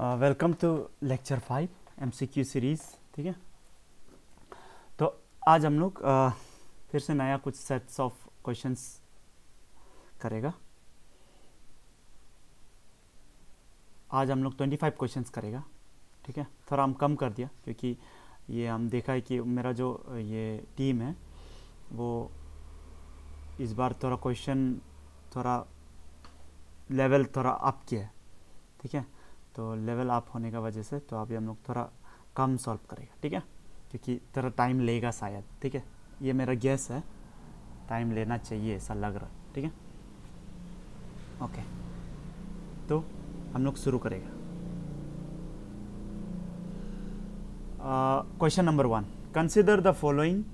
Welcome to lecture five MCQ series ठीक है तो आज हम लोग uh, फिर से नया कुछ सेट्स ऑफ क्वेश्चंस करेगा आज हम लोग ट्वेंटी फाइव क्वेश्चन करेगा ठीक है थोड़ा हम कम कर दिया क्योंकि ये हम देखा है कि मेरा जो uh, ये टीम है वो इस बार थोड़ा क्वेश्चन थोड़ा लेवल थोड़ा अप किया है ठीक है तो लेवल अप होने का वजह से तो अभी हम लोग थोड़ा कम सॉल्व करेगा ठीक है क्योंकि थोड़ा टाइम लेगा शायद ठीक है ये मेरा गैस है टाइम लेना चाहिए ऐसा लग रहा है ठीक है ओके तो हम लोग शुरू करेगा question number one consider the following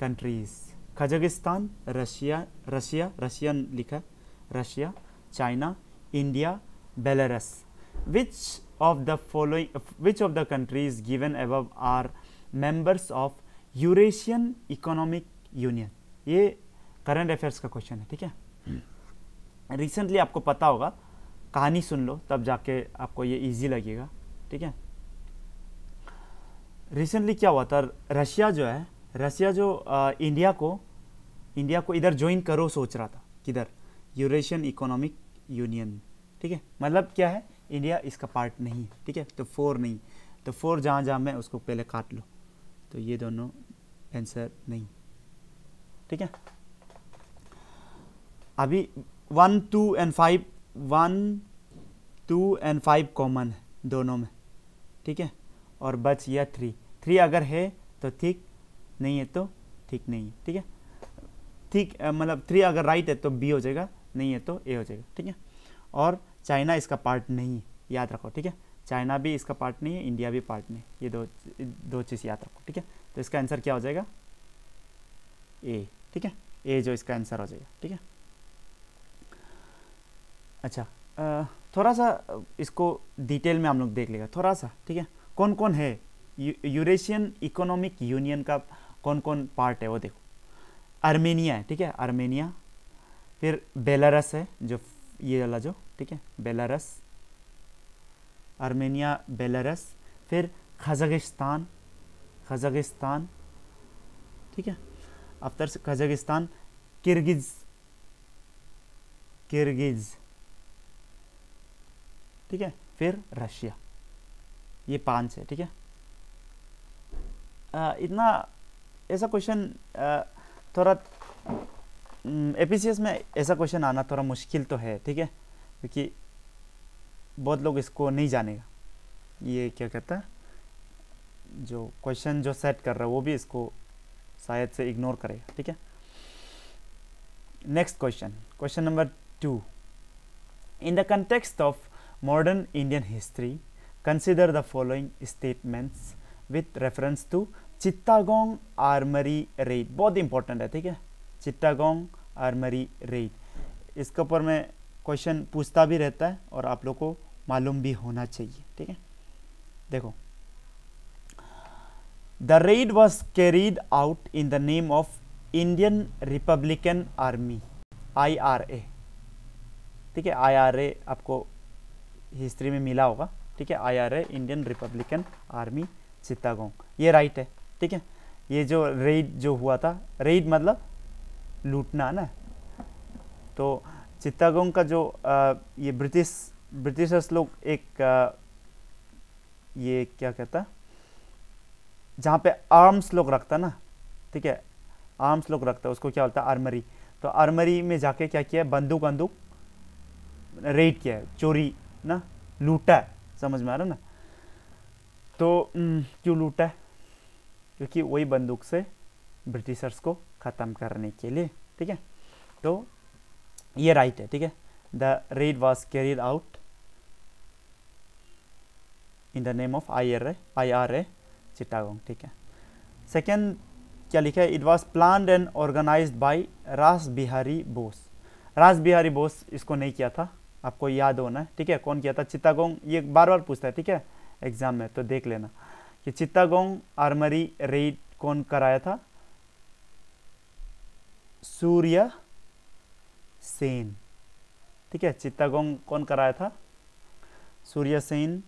countries Kazakhstan Russia Russia Russian लिखा Russia China India Belarus which of the following which of the countries given above are members of Eurasian economic union ये current affairs का question है ठीक है recently hmm. आपको पता होगा कहानी सुन लो तब जाके आपको ये इजी लगेगा ठीक है रिसेंटली क्या हुआ था रशिया जो है रशिया जो आ, इंडिया को इंडिया को इधर ज्वाइन करो सोच रहा था किधर यूरेशियन इकोनॉमिक यूनियन ठीक है मतलब क्या है इंडिया इसका पार्ट नहीं ठीक है तो फोर नहीं तो फोर जहाँ जहाँ मैं उसको पहले काट लो तो ये दोनों आंसर नहीं ठीक है अभी one two and five one two and five common है दोनों में ठीक है और बच या थ्री थ्री अगर है तो ठीक नहीं है तो ठीक नहीं है ठीक है ठीक मतलब थ्री अगर राइट है तो बी हो जाएगा नहीं है तो ए हो जाएगा ठीक है और चाइना इसका पार्ट नहीं है याद रखो ठीक है चाइना भी इसका पार्ट नहीं है इंडिया भी पार्ट नहीं ये दो दो चीज़ याद रखो ठीक है तो इसका आंसर क्या हो जाएगा ए ठीक है ए जो इसका आंसर हो जाएगा ठीक है अच्छा थोड़ा सा इसको डिटेल में हम लोग देख लेगा थोड़ा सा ठीक है कौन कौन है यूरेशियन इकोनॉमिक यूनियन का कौन कौन पार्ट है वो देखो आर्मेनिया है ठीक है आर्मेनिया फिर बेलारस है जो ये वाला जो ठीक है बेलारस आर्मेनिया बेलारस फिर खजगिस्तान खजगिस्तान ठीक है आफ्टर खजगिस्तान किर्गिज किर्गिज ठीक है फिर रशिया ये पांच है ठीक है इतना ऐसा क्वेश्चन थोड़ा ए हम्म, में ऐसा क्वेश्चन आना थोड़ा मुश्किल तो है ठीक है क्योंकि बहुत लोग इसको नहीं जानेगा ये क्या कहता है जो क्वेश्चन जो सेट कर रहा है वो भी इसको शायद से इग्नोर करेगा ठीक है next question question number two in the context of modern Indian history consider the following statements with reference to Chittagong armoury raid बहुत इंपॉर्टेंट है ठीक है चिट्टागोंग आर्मरी रेड इसके ऊपर में क्वेश्चन पूछता भी रहता है और आप लोग को मालूम भी होना चाहिए ठीक है देखो the raid was carried out in the name of Indian Republican Army I R A ठीक है आई आर ए आपको हिस्ट्री में मिला होगा ठीक है I R A Indian Republican Army Chittagong ये राइट है ठीक है ये जो रेड जो हुआ था रेड मतलब लूटना ना तो चित्तागोंग का जो आ, ये ब्रिटिश ब्रिटिशर्स लोग एक आ, ये क्या कहता जहाँ पे आर्म्स लोग रखता ना ठीक है आर्म्स लोग रखता उसको क्या बोलता है आर्मरी तो आर्मरी में जाके क्या किया बंदूक बंदूक रेड किया है चोरी ना लूटा है समझ में आ रहा ना तो क्यों लूटा है क्योंकि वही बंदूक से ब्रिटिशर्स को ख़त्म करने के लिए ठीक है तो ये राइट है ठीक है the raid was carried out in the name of I R A I R A Chittagong ठीक है सेकेंड क्या लिखा है it was plan and organise by Ras Bihari Bose रास बिहारी बोस इसको नहीं किया था आपको याद होना है ठीक है कौन किया था चित्तागोंग ये बार बार पूछता है ठीक है एग्जाम में तो देख लेना कि चित्तागोंग आर्मरी रेड कौन कराया था सूर्य सेन ठीक है चित्तागोंग कौन कराया था सूर्य सेन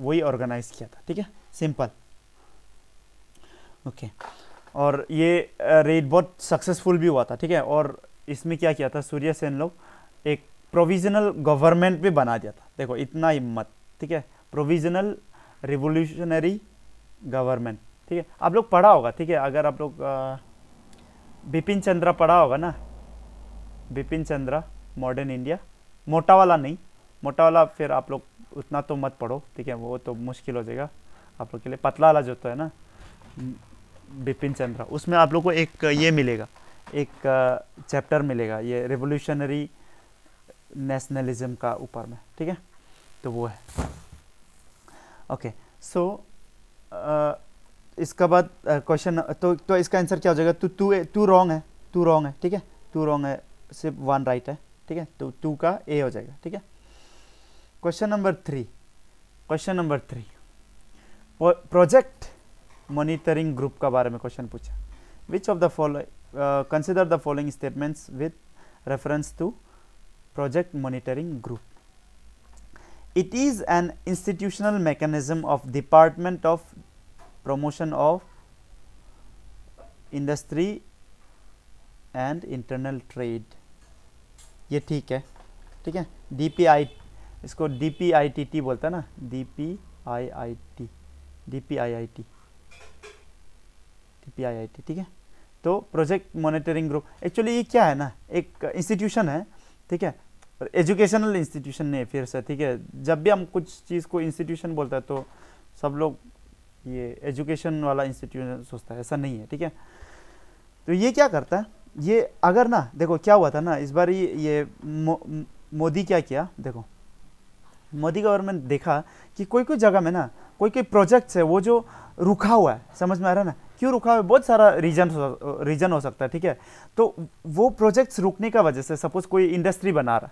वही ऑर्गेनाइज किया था ठीक है सिंपल ओके और ये रेड बहुत सक्सेसफुल भी हुआ था ठीक है और इसमें क्या किया था सूर्य सेन लोग एक प्रोविजनल गवर्नमेंट भी बना दिया था देखो इतना हिम्मत ठीक है प्रोविजनल रिवोल्यूशनरी गवर्नमेंट ठीक है आप लोग पढ़ा होगा ठीक है अगर आप लोग बिपिन चंद्रा पढ़ा होगा ना बिपिन चंद्रा मॉडर्न इंडिया मोटा वाला नहीं मोटा वाला फिर आप लोग उतना तो मत पढ़ो ठीक है वो तो मुश्किल हो जाएगा आप लोग के लिए पतला वाला जो तो है ना बिपिन चंद्रा उसमें आप लोग को एक ये मिलेगा एक चैप्टर मिलेगा ये रिवोल्यूशनरी नेशनलिज्म का ऊपर में ठीक है तो वो है ओके सो इसके बाद क्वेश्चन तो तो इसका आंसर क्या हो जाएगा तो टू टू रॉन्ग है टू रॉन्ग है ठीक है टू रॉन्ग है सिर्फ वन राइट है ठीक है तो टू का ए हो जाएगा ठीक है question number three question number three project monitoring group का बारे में क्वेश्चन पूछा which of the follow consider the following statements with reference to project monitoring group it is an institutional mechanism of department of promotion of industry and internal trade ये ठीक है ठीक है D P I इसको D P I T T बोलता है ना D P I I T D P I I T D P I I T ठीक है तो प्रोजेक्ट मॉनिटरिंग ग्रुप एक्चुअली ये क्या है ना एक इंस्टीट्यूशन है ठीक है एजुकेशनल इंस्टीट्यूशन नहीं फिर से ठीक है जब भी हम कुछ चीज़ को इंस्टीट्यूशन बोलते हैं तो सब लोग ये एजुकेशन वाला इंस्टीट्यूशन सोचता है ऐसा नहीं है ठीक है तो ये क्या करता है ये अगर ना देखो क्या हुआ था ना इस बार ये, ये मो, मोदी क्या किया देखो मोदी गवर्नमेंट देखा कि कोई कोई जगह में ना कोई कोई प्रोजेक्ट्स है वो जो रुका हुआ है समझ में आ रहा है ना क्यों रुका हुआ है बहुत सारा रीजन रीजन हो सकता है ठीक है तो वो प्रोजेक्ट्स रुकने का वजह से सपोज कोई इंडस्ट्री बना रहा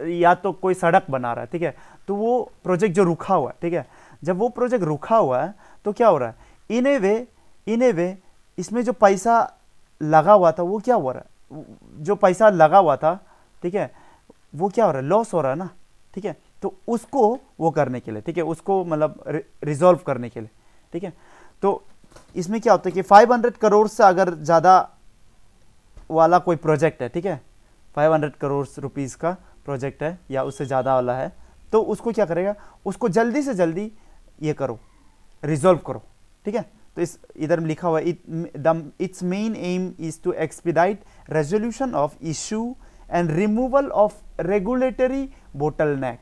है या तो कोई सड़क बना रहा है ठीक है तो वो प्रोजेक्ट जो रुका हुआ है ठीक है जब वो प्रोजेक्ट रुका हुआ है तो क्या हो रहा है इन ए वे इन ए वे इसमें जो पैसा लगा हुआ था वो क्या हो रहा है जो पैसा लगा हुआ था ठीक है वो क्या हो रहा है लॉस हो रहा है ना ठीक है तो उसको वो करने के लिए ठीक है उसको मतलब रिजॉल्व करने के लिए ठीक है तो इसमें क्या होता है कि 500 करोड़ से अगर ज़्यादा वाला कोई प्रोजेक्ट है ठीक है 500 करोड़ रुपीज़ का प्रोजेक्ट है या उससे ज़्यादा वाला है तो उसको क्या करेगा उसको जल्दी से जल्दी ये करो रिजॉल्व करो ठीक है तो इस इधर लिखा हुआ the its main aim is to expedite resolution of issue and removal of regulatory bottleneck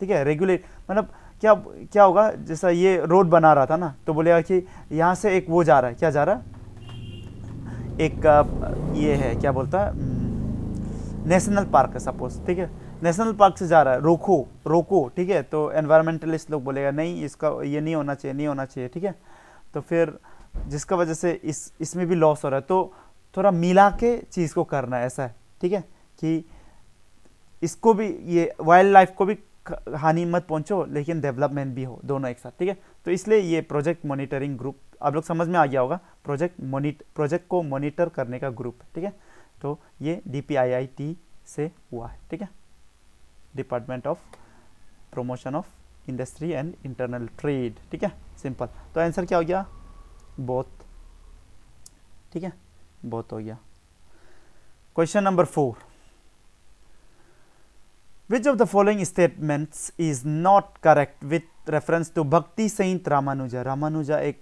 ठीक है रेगुलेट मतलब क्या क्या होगा जैसा ये रोड बना रहा था ना तो बोलेगा कि यहाँ से एक वो जा रहा है क्या जा रहा है एक ये है क्या बोलता है नेशनल पार्क है सपोज ठीक है नेशनल पार्क से जा रहा है रोको रोको ठीक है तो एनवायरमेंटलिस्ट लोग बोलेगा नहीं इसका ये नहीं होना चाहिए नहीं होना चाहिए ठीक है तो फिर जिसका वजह से इस इसमें भी लॉस हो रहा है तो थोड़ा मिला के चीज़ को करना है ऐसा है ठीक है कि इसको भी ये वाइल्ड लाइफ को भी हानि मत पहुंचो लेकिन डेवलपमेंट भी हो दोनों एक साथ ठीक है तो इसलिए ये प्रोजेक्ट मॉनिटरिंग ग्रुप आप लोग समझ में आ गया होगा प्रोजेक्ट मोनिट प्रोजेक्ट को मॉनिटर करने का ग्रुप ठीक है तो ये डी से हुआ है ठीक है department of promotion of industry and internal trade ठीक है सिंपल तो आंसर क्या हो गया बोथ ठीक है बोथ हो गया question number four which of the following statements is not correct with reference to भक्ति संहित रामानुजा रामानुजा एक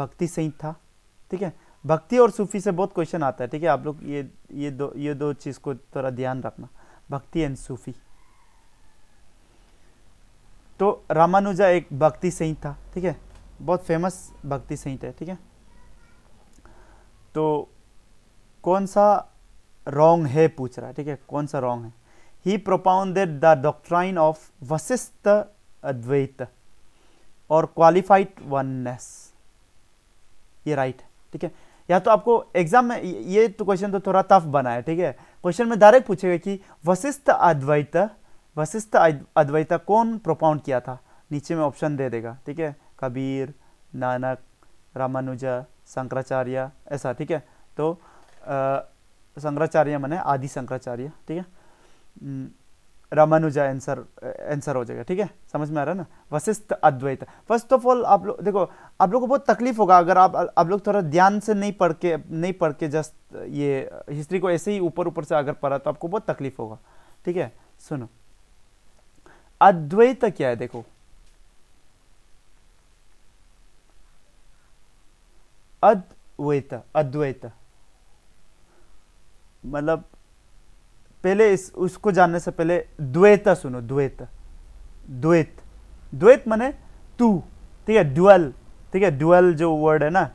भक्ति संहित था ठीक है भक्ति और सूफी से बहुत क्वेश्चन आता है ठीक है आप लोग ये ये दो ये दो चीज़ को थोड़ा ध्यान रखना भक्ति एंड सूफी तो रामानुजा एक भक्ति संहिता था ठीक है बहुत फेमस भक्ति संहिता है ठीक है तो कौन सा रॉन्ग है पूछ रहा है ठीक है कौन सा रॉन्ग है he propounded the doctrine of Vishishta Advaita और क्वालिफाइड वननेस ये राइट है ठीक है या तो आपको एग्जाम में ये तो क्वेश्चन तो थोड़ा टफ बना है ठीक है क्वेश्चन में डायरेक्ट पूछेगा कि वशिष्ठ अद्वैत वशिष्ठ अद्वैता कौन प्रोपाउंड किया था नीचे में ऑप्शन दे देगा ठीक है कबीर नानक रामानुजा शंकराचार्य ऐसा ठीक है तो शंकराचार्य मैंने आदि शंकराचार्य ठीक है रामानुजा आंसर आंसर हो जाएगा ठीक है समझ में आ रहा है ना Vishishta Advaita first of all आप लोग देखो आप लोग को बहुत तकलीफ होगा अगर आप आप लोग थोड़ा ध्यान से नहीं पढ़ के नहीं पढ़ के जस्ट ये हिस्ट्री को ऐसे ही ऊपर ऊपर से अगर पढ़ा तो आपको बहुत तकलीफ होगा ठीक है सुनो अद्वैत क्या है देखो अद्वैत अद्वैत मतलब पहले इस उसको जानने से पहले द्वैत सुनो द्वैत द्वैत द्वैत माने तू ठीक है ड्यूअल ठीक है ड्यूअल जो वर्ड है ना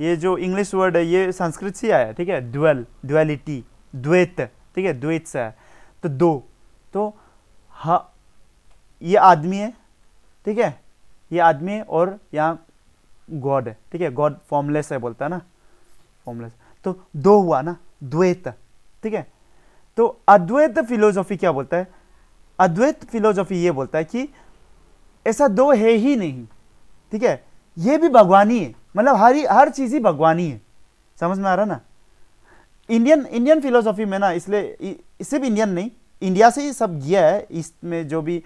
ये जो इंग्लिश वर्ड है ये संस्कृत से आया ठीक है ड्यूअल ड्यूअलिटी द्वैत ठीक है द्वैत से है तो दो तो ये आदमी है ठीक है ये आदमी है और यहाँ गॉड है ठीक है गॉड फॉर्मलेस है बोलता है ना फॉर्मलेस तो दो हुआ ना द्वैत ठीक है तो अद्वैत फिलोसॉफी क्या बोलता है अद्वैत फिलोसॉफी ये बोलता है कि ऐसा दो है ही नहीं ठीक है ये भी भगवानी है मतलब हर हर चीज़ ही भगवानी है समझ में आ रहा ना इंडियन इंडियन फिलोसॉफी में ना इसलिए सिर्फ इंडियन नहीं इंडिया से ही सब गया है इसमें जो भी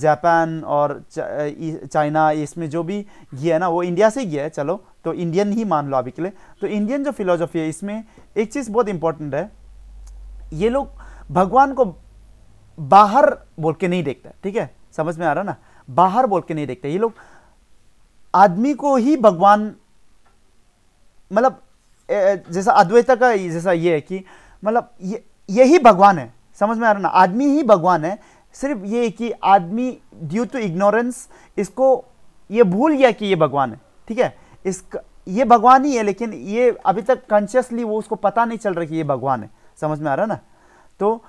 जापान और चाइना इसमें जो भी गया है ना वो इंडिया से ही गया है चलो तो इंडियन ही मान लो अभी के लिए तो इंडियन जो फिलोसॉफी है इसमें एक चीज़ बहुत इंपॉर्टेंट है ये लोग भगवान को बाहर बोल के नहीं देखते ठीक है समझ में आ रहा ना बाहर बोल के नहीं देखते ये लोग आदमी को ही भगवान मतलब जैसा अद्वैता का जैसा ये है कि मतलब ये यही भगवान है समझ में आ रहा ना आदमी ही भगवान है सिर्फ ये कि आदमी ड्यू टू इग्नोरेंस इसको ये भूल गया कि ये भगवान है ठीक है इसका ये भगवान ही है लेकिन ये अभी तक कॉन्शियसली वो उसको पता नहीं चल रहा कि ये भगवान है समझ में आ रहा है ना तो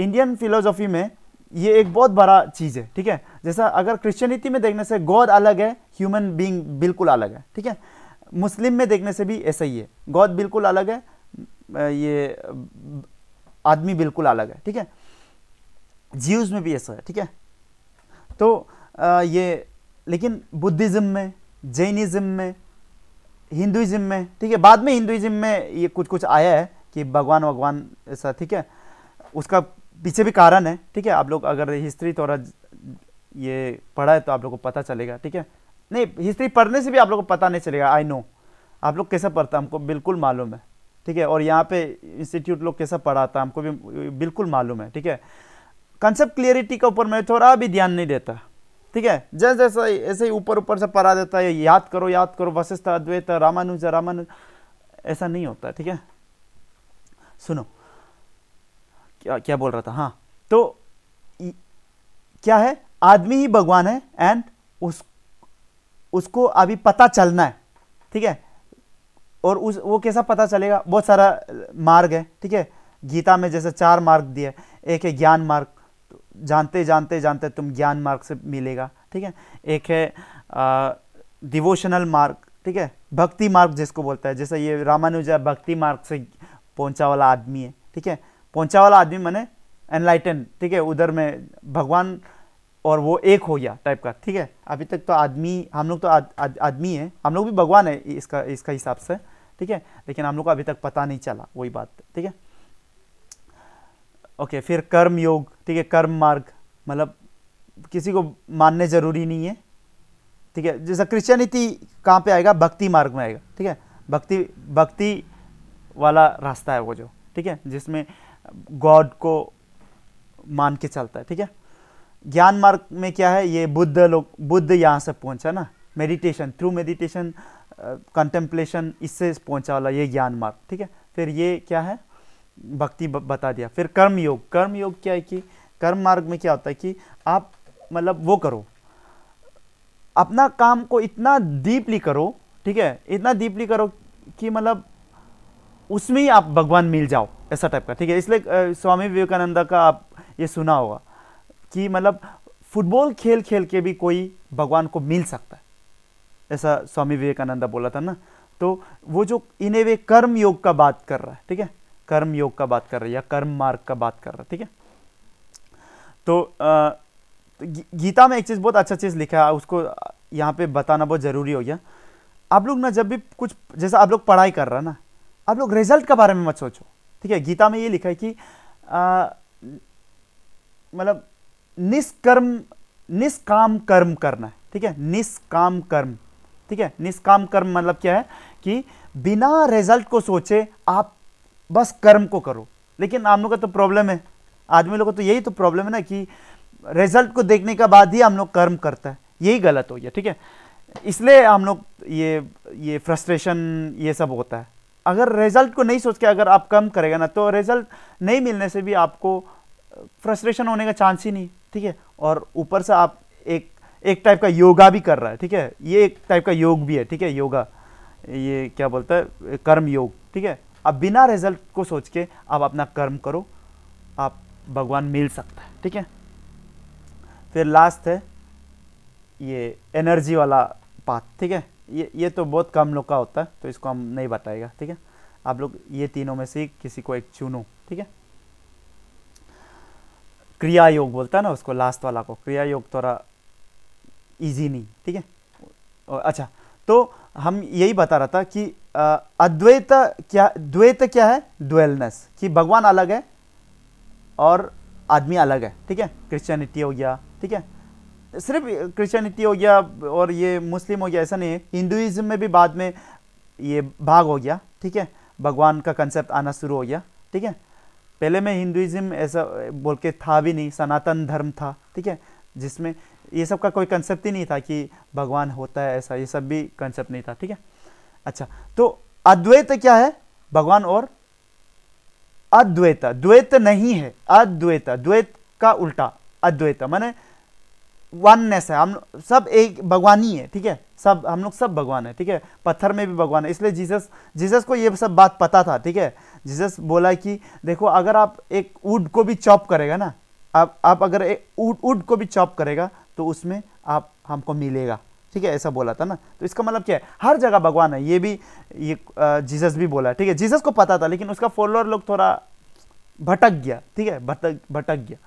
इंडियन फिलोसॉफी में ये एक बहुत बड़ा चीज़ है ठीक है जैसा अगर क्रिश्चियनिटी में देखने से गॉड अलग है ह्यूमन बींग बिल्कुल अलग है ठीक है मुस्लिम में देखने से भी ऐसा ही है गॉड बिल्कुल अलग है ये आदमी बिल्कुल अलग है ठीक है जीव्स में भी ऐसा है ठीक है तो आ, ये लेकिन बुद्धिज़्म में जैनिज़्म में हिंदुज़म में ठीक है बाद में हिंदुज़म में ये कुछ कुछ आया है कि भगवान भगवान ऐसा ठीक है उसका पीछे भी कारण है ठीक है आप लोग अगर हिस्ट्री थोड़ा ये पढ़ा है तो आप लोग को पता चलेगा ठीक है नहीं हिस्ट्री पढ़ने से भी आप लोग को पता नहीं चलेगा आई नो आप लोग कैसा पढ़ता हमको बिल्कुल मालूम है ठीक है और यहाँ पे इंस्टीट्यूट लोग कैसा पढ़ाता हमको भी बिल्कुल मालूम है ठीक है कंसेप्ट क्लियरिटी के ऊपर मैं थोड़ा भी ध्यान नहीं देता ठीक है जैसे जैसा ऐसे ही ऊपर ऊपर से पढ़ा देता है याद करो याद करो वशिष्ठ अद्वैत रामानुज रामानुज ऐसा नहीं होता ठीक है सुनो क्या क्या बोल रहा था हाँ तो क्या है आदमी ही भगवान है एंड उस उसको अभी पता चलना है ठीक है और उस वो कैसा पता चलेगा बहुत सारा मार्ग है ठीक है गीता में जैसे चार मार्ग दिए एक है ज्ञान मार्ग जानते जानते जानते तुम ज्ञान मार्ग से मिलेगा ठीक है एक है डिवोशनल मार्ग ठीक है भक्ति मार्ग जिसको बोलता है जैसे ये रामानुजा भक्ति मार्ग से पहुंचा वाला आदमी है ठीक है पहुंचा वाला आदमी मैंने एनलाइटन ठीक है उधर में भगवान और वो एक हो गया टाइप का ठीक है अभी तक तो आदमी हम लोग तो आदमी है हम लोग भी भगवान है इसका इसका हिसाब से ठीक है लेकिन हम लोग को अभी तक पता नहीं चला वही बात ठीक है ओके फिर कर्म योग ठीक है कर्म मार्ग मतलब किसी को मानने ज़रूरी नहीं है ठीक है जैसा क्रिश्चियनिटी कहाँ पे आएगा भक्ति मार्ग में आएगा ठीक है भक्ति भक्ति वाला रास्ता है वो जो ठीक है जिसमें गॉड को मान के चलता है ठीक है ज्ञान मार्ग में क्या है ये बुद्ध लोग बुद्ध यहाँ से पहुँचा ना मेडिटेशन थ्रू मेडिटेशन कंटेम्पलेशन इससे पहुँचा वाला ये ज्ञान मार्ग ठीक है फिर ये क्या है भक्ति बता दिया फिर कर्म योग कर्म योग क्या है कि कर्म मार्ग में क्या होता है कि आप मतलब वो करो अपना काम को इतना डीपली करो ठीक है इतना डीपली करो कि मतलब उसमें ही आप भगवान मिल जाओ ऐसा टाइप का ठीक है इसलिए स्वामी विवेकानंद का आप ये सुना होगा कि मतलब फुटबॉल खेल खेल के भी कोई भगवान को मिल सकता है ऐसा स्वामी विवेकानंद बोला था ना तो वो जो इन्हें वे कर्म योग का बात कर रहा है ठीक है कर्म योग का बात कर रहे हैं या कर्म मार्ग का बात कर रहे हैं ठीक है तो गीता में एक चीज़ बहुत अच्छा चीज़ लिखा है उसको यहाँ पे बताना बहुत ज़रूरी हो गया आप लोग ना जब भी कुछ जैसा आप लोग पढ़ाई कर रहे हैं ना आप लोग रिजल्ट के बारे में मत सोचो ठीक है गीता में ये लिखा है कि मतलब निष्कर्म निष्काम कर्म करना है ठीक है निष्काम कर्म ठीक है निष्काम कर्म मतलब क्या है कि बिना रिजल्ट को सोचे आप बस कर्म को करो लेकिन हम लोग का तो प्रॉब्लम है आदमी लोग को तो यही तो प्रॉब्लम है ना कि रिजल्ट को देखने के बाद ही हम लोग कर्म करता है यही गलत हो गया ठीक है इसलिए हम लोग ये ये फ्रस्ट्रेशन ये सब होता है अगर रिजल्ट को नहीं सोच के अगर आप कम करेगा ना तो रिजल्ट नहीं मिलने से भी आपको फ्रस्ट्रेशन होने का चांस ही नहीं ठीक है और ऊपर से आप एक एक टाइप का योगा भी कर रहा है ठीक है ये एक टाइप का योग भी है ठीक है योगा ये क्या बोलता है कर्म योग ठीक है अब बिना रिजल्ट को सोच के आप अपना कर्म करो आप भगवान मिल सकता है ठीक है फिर लास्ट है ये एनर्जी वाला पाथ ठीक है ये ये तो बहुत कम लोग का होता है तो इसको हम नहीं बताएगा ठीक है आप लोग ये तीनों में से किसी को एक चुनो ठीक है क्रिया योग बोलता है ना उसको लास्ट वाला को क्रिया योग थोड़ा इजी नहीं ठीक है अच्छा तो हम यही बता रहा था कि अद्वैत क्या द्वैत क्या है ड्वेलनेस कि भगवान अलग है और आदमी अलग है ठीक है क्रिश्चियनिटी हो गया ठीक है सिर्फ क्रिश्चियनिटी हो गया और ये मुस्लिम हो गया ऐसा नहीं है हिंदुज़म में भी बाद में ये भाग हो गया ठीक है भगवान का कंसेप्ट आना शुरू हो गया ठीक है पहले में हिंदुज़म ऐसा बोल के था भी नहीं सनातन धर्म था ठीक है जिसमें ये सब का कोई कंसेप्ट ही नहीं था कि भगवान होता है ऐसा ये सब भी कंसेप्ट नहीं था ठीक है अच्छा तो अद्वैत क्या है भगवान और अद्वैत द्वैत नहीं है अद्वैत द्वैत का उल्टा अद्वैत माने वननेस है हम सब एक भगवान ही है ठीक है सब हम लोग सब भगवान है ठीक है पत्थर में भी भगवान है इसलिए जीसस जीसस को ये सब बात पता था ठीक है जीसस बोला कि देखो अगर आप एक ऊड को भी चॉप करेगा ना आप आप अगर एक ऊड को भी चॉप करेगा तो उसमें आप हमको मिलेगा ठीक है ऐसा बोला था ना तो इसका मतलब क्या है हर जगह भगवान है ये भी ये जीसस भी बोला ठीक है जीसस को पता था लेकिन उसका फॉलोअर लोग थोड़ा भटक गया ठीक है भटक भटक गया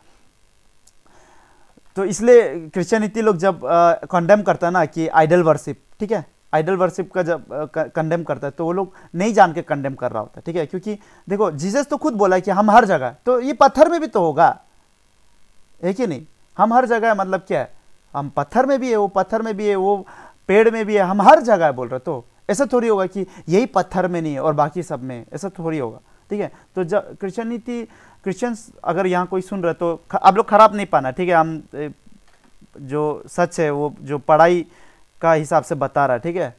तो इसलिए क्रिश्चियनिटी लोग जब कंडेम करता है ना कि आइडल वर्शिप ठीक है आइडल वर्शिप का जब कंडेम करता है तो वो लोग नहीं जान के कंडेम कर रहा होता है ठीक है क्योंकि देखो जीसस तो खुद बोला है कि हम हर जगह तो ये पत्थर में भी तो होगा है कि नहीं हम हर जगह मतलब क्या है हम पत्थर में भी है वो पत्थर में भी है वो पेड़ में भी है हम हर जगह बोल रहे तो ऐसा थोड़ी होगा कि यही पत्थर में नहीं है और बाकी सब में ऐसा थोड़ी होगा ठीक है तो जब नीति क्रिश्चियंस अगर यहाँ कोई सुन रहे तो आप लोग खराब नहीं पाना ठीक है हम जो सच है वो जो पढ़ाई का हिसाब से बता रहा है ठीक है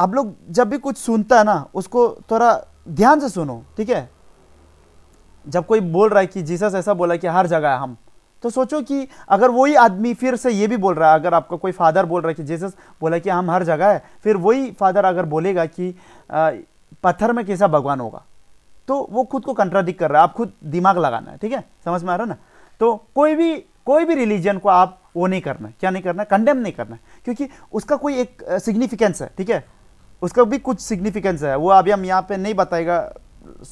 आप लोग जब भी कुछ सुनता है ना उसको थोड़ा ध्यान से सुनो ठीक है जब कोई बोल रहा है कि जीसस ऐसा बोला कि हर जगह है हम तो सोचो कि अगर वही आदमी फिर से ये भी बोल रहा है अगर आपका कोई फादर बोल रहा है कि जीसस बोला कि हम हर जगह है फिर वही फादर अगर बोलेगा कि पत्थर में कैसा भगवान होगा तो वो खुद को कंट्राडिक कर रहा है आप खुद दिमाग लगाना है ठीक है समझ में आ रहा है ना तो कोई भी कोई भी रिलीजन को आप वो नहीं करना है क्या नहीं करना है कंडेम नहीं करना है क्योंकि उसका कोई एक सिग्निफिकेंस है ठीक है उसका भी कुछ सिग्निफिकेंस है वो अभी हम यहाँ पे नहीं बताएगा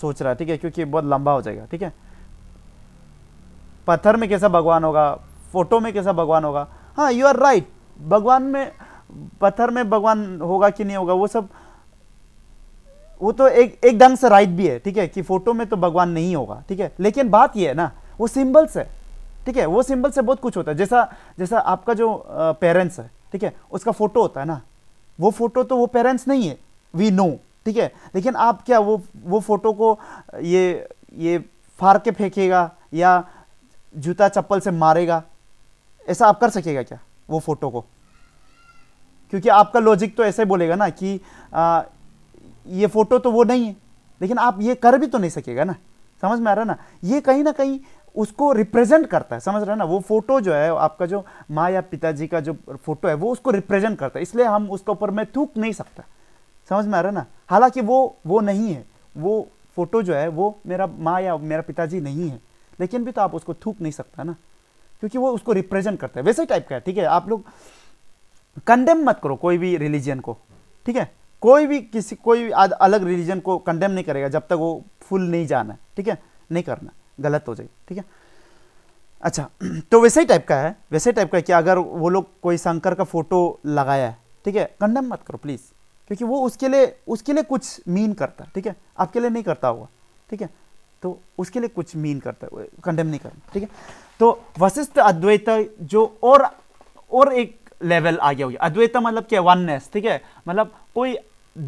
सोच रहा है ठीक है क्योंकि बहुत लंबा हो जाएगा ठीक है पत्थर में कैसा भगवान होगा फोटो में कैसा भगवान होगा हाँ यू आर राइट भगवान में पत्थर में भगवान होगा कि नहीं होगा वो सब वो तो एक एक ढंग से राइट भी है ठीक है कि फोटो में तो भगवान नहीं होगा ठीक है लेकिन बात ये है ना वो सिंबल्स है ठीक है वो सिंबल से बहुत कुछ होता है जैसा जैसा आपका जो पेरेंट्स है ठीक है उसका फोटो होता है ना वो फोटो तो वो पेरेंट्स नहीं है वी नो ठीक है लेकिन आप क्या वो वो फोटो को ये ये फाड़ के फेंकेगा या जूता चप्पल से मारेगा ऐसा आप कर सकेगा क्या वो फोटो को क्योंकि आपका लॉजिक तो ऐसे बोलेगा ना कि आ, ये फोटो तो वो नहीं है लेकिन आप ये कर भी तो नहीं सकेगा ना समझ में आ रहा है ना ये कहीं ना कहीं उसको रिप्रेजेंट करता है समझ रहे हैं ना वो फोटो जो है आपका जो माँ या पिताजी का जो फोटो है वो उसको रिप्रेजेंट करता है इसलिए हम उसके ऊपर में थूक नहीं सकता समझ में आ रहा है ना हालांकि वो वो नहीं है वो फोटो जो है वो मेरा माँ या मेरा पिताजी नहीं है लेकिन भी तो आप उसको थूक नहीं सकता ना क्योंकि वो उसको रिप्रेजेंट करता है वैसे टाइप का है ठीक है आप लोग कंडेम मत करो कोई भी रिलीजन को ठीक है कोई भी किसी कोई भी अलग रिलीजन को कंडेम नहीं करेगा जब तक वो फुल नहीं जाना ठीक है नहीं करना गलत हो जाएगी ठीक है अच्छा तो वैसे ही टाइप का है वैसे टाइप का है कि अगर वो लोग कोई शंकर का फोटो लगाया है ठीक है कंडेम मत करो प्लीज़ क्योंकि वो उसके लिए उसके लिए कुछ मीन करता है ठीक है आपके लिए नहीं करता होगा ठीक है तो उसके लिए कुछ मीन करता है कंडेम नहीं करना ठीक है तो वशिष्ठ अद्वैत जो और और एक लेवल आ गया हो गया अद्वैत मतलब क्या वननेस ठीक है मतलब कोई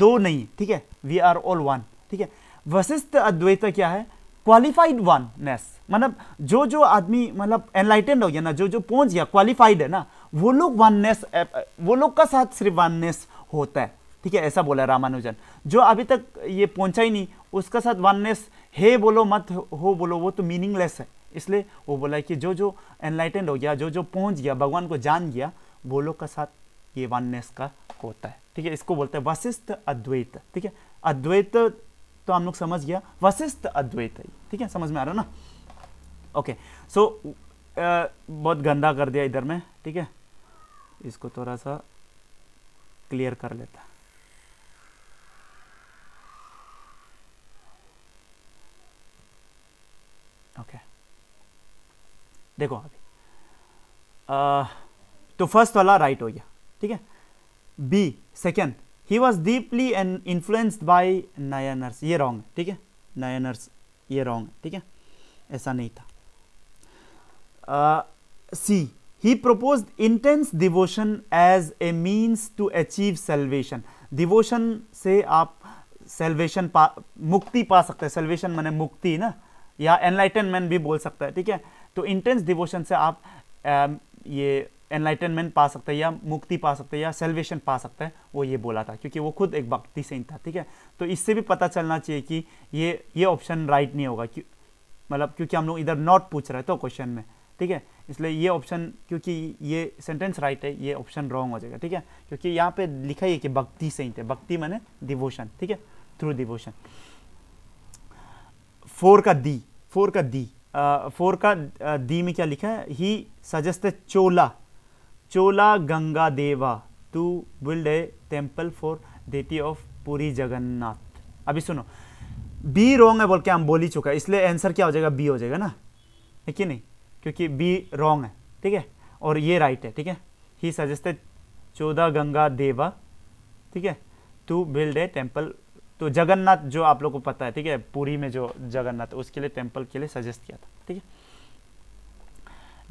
दो नहीं ठीक है वी आर ऑल वन ठीक है वशिष्ठ अद्वैत क्या है क्वालिफाइड वननेस मतलब जो जो आदमी मतलब एनलाइटेंड हो गया ना जो जो पहुंच गया क्वालिफाइड है ना वो लोग वननेस वो लोग का साथ सिर्फ वननेस होता है ठीक है ऐसा बोला रामानुजन जो अभी तक ये पहुंचा ही नहीं उसका साथ वननेस हे बोलो मत हो बोलो वो तो मीनिंगलेस है इसलिए वो बोला कि जो जो एनलाइटेंड हो गया जो जो पहुंच गया भगवान को जान गया वो लोग का साथ ये वननेस का होता है ठीक है इसको बोलते हैं वशिष्ठ अद्वैत ठीक है अद्वैत तो हम लोग समझ गया वशिष्ठ अद्वैत है ठीक है समझ में आ रहा ना ओके सो बहुत गंदा कर दिया इधर में ठीक है इसको थोड़ा सा क्लियर कर लेता ओके देखो अभी तो फर्स्ट वाला राइट हो गया ठीक है B second he was deeply and influenced by Nayanars ये रॉन्ग ठीक है नयनर्स ये रॉन्ग ठीक है ऐसा नहीं था C he propose intense devotion as a means to achieve salvation devotion से आप सेल्वेशन पा मुक्ति पा सकते हैं सेल्वेशन मैंने मुक्ति ना या एनलाइटनमेंट भी बोल सकता है ठीक है तो इंटेंस डिवोशन से आप um, ये एनलाइटनमेंट पा सकते हैं या मुक्ति पा सकते हैं या सेल्वेशन पा सकते हैं वो ये बोला था क्योंकि वो खुद एक भक्ति सेंट था ठीक है तो इससे भी पता चलना चाहिए कि ये ये ऑप्शन राइट नहीं होगा क्यों मतलब क्योंकि हम लोग इधर नॉट पूछ रहे तो क्वेश्चन में ठीक है इसलिए ये ऑप्शन क्योंकि ये सेंटेंस राइट है ये ऑप्शन रॉन्ग हो जाएगा ठीक है क्योंकि यहाँ पे लिखा ही है कि भक्ति सेंट है भक्ति मैंने डिवोशन ठीक है थ्रू डिवोशन फोर का दी फोर का दी फोर का दी में क्या लिखा है ही suggest Chola Chola Ganga Deva to build a temple for deity of Puri Jagannath अभी सुनो बी रॉन्ग है बोल के हम बोल ही चुका है इसलिए आंसर क्या हो जाएगा बी हो जाएगा ना है कि नहीं क्योंकि बी रॉन्ग है ठीक है और ये राइट है ठीक है ही सजेस्ट चौदह गंगा देवा ठीक है टू बिल्ड ए टेम्पल तो जगन्नाथ जो आप लोग को पता है ठीक है पूरी में जो जगन्नाथ उसके लिए टेम्पल के लिए सजेस्ट किया था ठीक है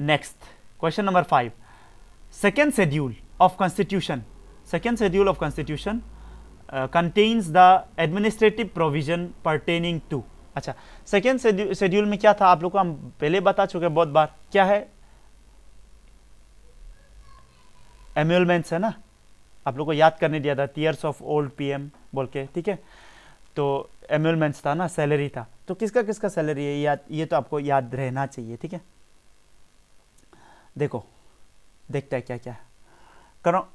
next question number five second schedule of constitution second schedule of constitution contains the administrative provision pertaining to अच्छा सेकेंड शेड्यूल में क्या था आप लोग को हम पहले बता चुके बहुत बार क्या है एम्यूलमेंट्स है ना आप लोगों को याद करने दिया था टीयर्स ऑफ ओल्ड पीएम बोल के ठीक है तो एम्यूलमेंट्स था ना सैलरी था तो किसका किसका सैलरी है याद ये तो आपको याद रहना चाहिए ठीक है देखो देखता है क्या क्या करो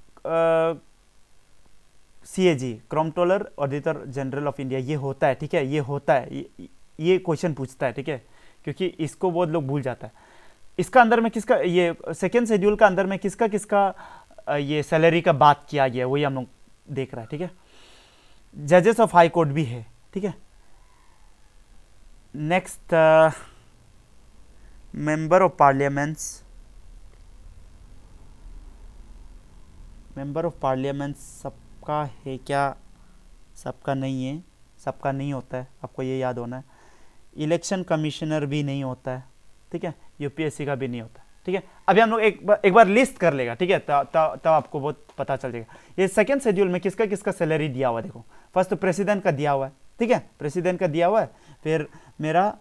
C A G comptroller auditor general of India ये होता है ठीक है ये होता है ये क्वेश्चन पूछता है ठीक है क्योंकि इसको बहुत लोग भूल जाता है इसका अंदर में किसका ये सेकेंड शेड्यूल का अंदर में किसका किसका ये सैलरी का बात किया गया वही हम लोग देख रहा है ठीक है जजेस ऑफ हाई कोर्ट भी है ठीक है next member of parliaments member of parliament सबका है क्या सबका नहीं है सबका नहीं होता है आपको ये याद होना है इलेक्शन कमिश्नर भी नहीं होता है ठीक है यूपीएससी का भी नहीं होता है ठीक है अभी हम लोग एक बार एक बार लिस्ट कर लेगा ठीक है तब आपको बहुत पता चल जाएगा ये सेकंड शेड्यूल में किसका किसका सैलरी दिया हुआ देखो फर्स्ट तो प्रेसिडेंट का दिया हुआ है ठीक है प्रेसिडेंट का दिया हुआ है फिर मेरा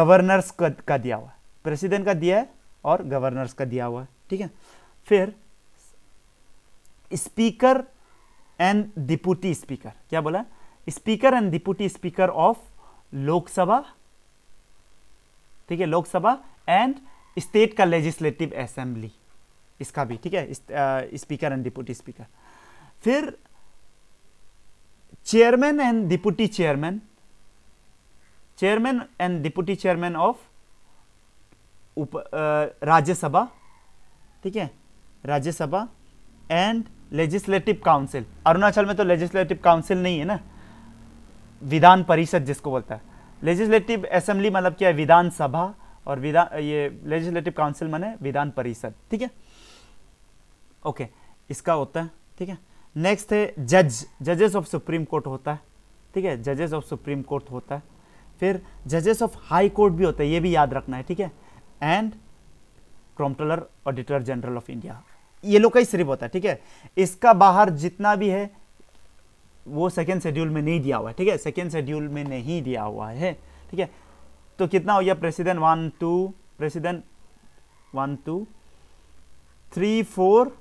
गवर्नर्स का, का दिया हुआ है प्रेसिडेंट का दिया है और गवर्नर्स का दिया हुआ है ठीक है फिर स्पीकर एंड डिप्यूटी स्पीकर क्या बोला speaker and deputy speaker of Lok Sabha ठीक है लोकसभा एंड स्टेट का लेजिस्लेटिव असेंबली इसका भी ठीक है स्पीकर एंड डिप्यूटी स्पीकर फिर chairman and deputy chairman chairman and deputy chairman of उप राज्यसभा ठीक है Rajya Sabha and legislative council Arunachal में तो लेजिस्लेटिव काउंसिल नहीं है ना विधान परिषद जिसको बोलता है लेजिस्लेटिव असेंबली मतलब क्या है विधानसभा और विधान ये लेजिस्लेटिव काउंसिल माने विधान परिषद ठीक है ओके इसका होता है ठीक है नेक्स्ट है जज जजेस ऑफ सुप्रीम कोर्ट होता है ठीक है जजेस ऑफ सुप्रीम कोर्ट होता है फिर जजेस ऑफ हाई कोर्ट भी होता है ये भी याद रखना है ठीक है and comptroller auditor general of India ये लोग का ही सिर्फ होता है ठीक है इसका बाहर जितना भी है वो सेकेंड शेड्यूल में नहीं दिया हुआ है ठीक है सेकेंड शेड्यूल में नहीं दिया हुआ है ठीक है तो कितना हो गया president one two president one two three four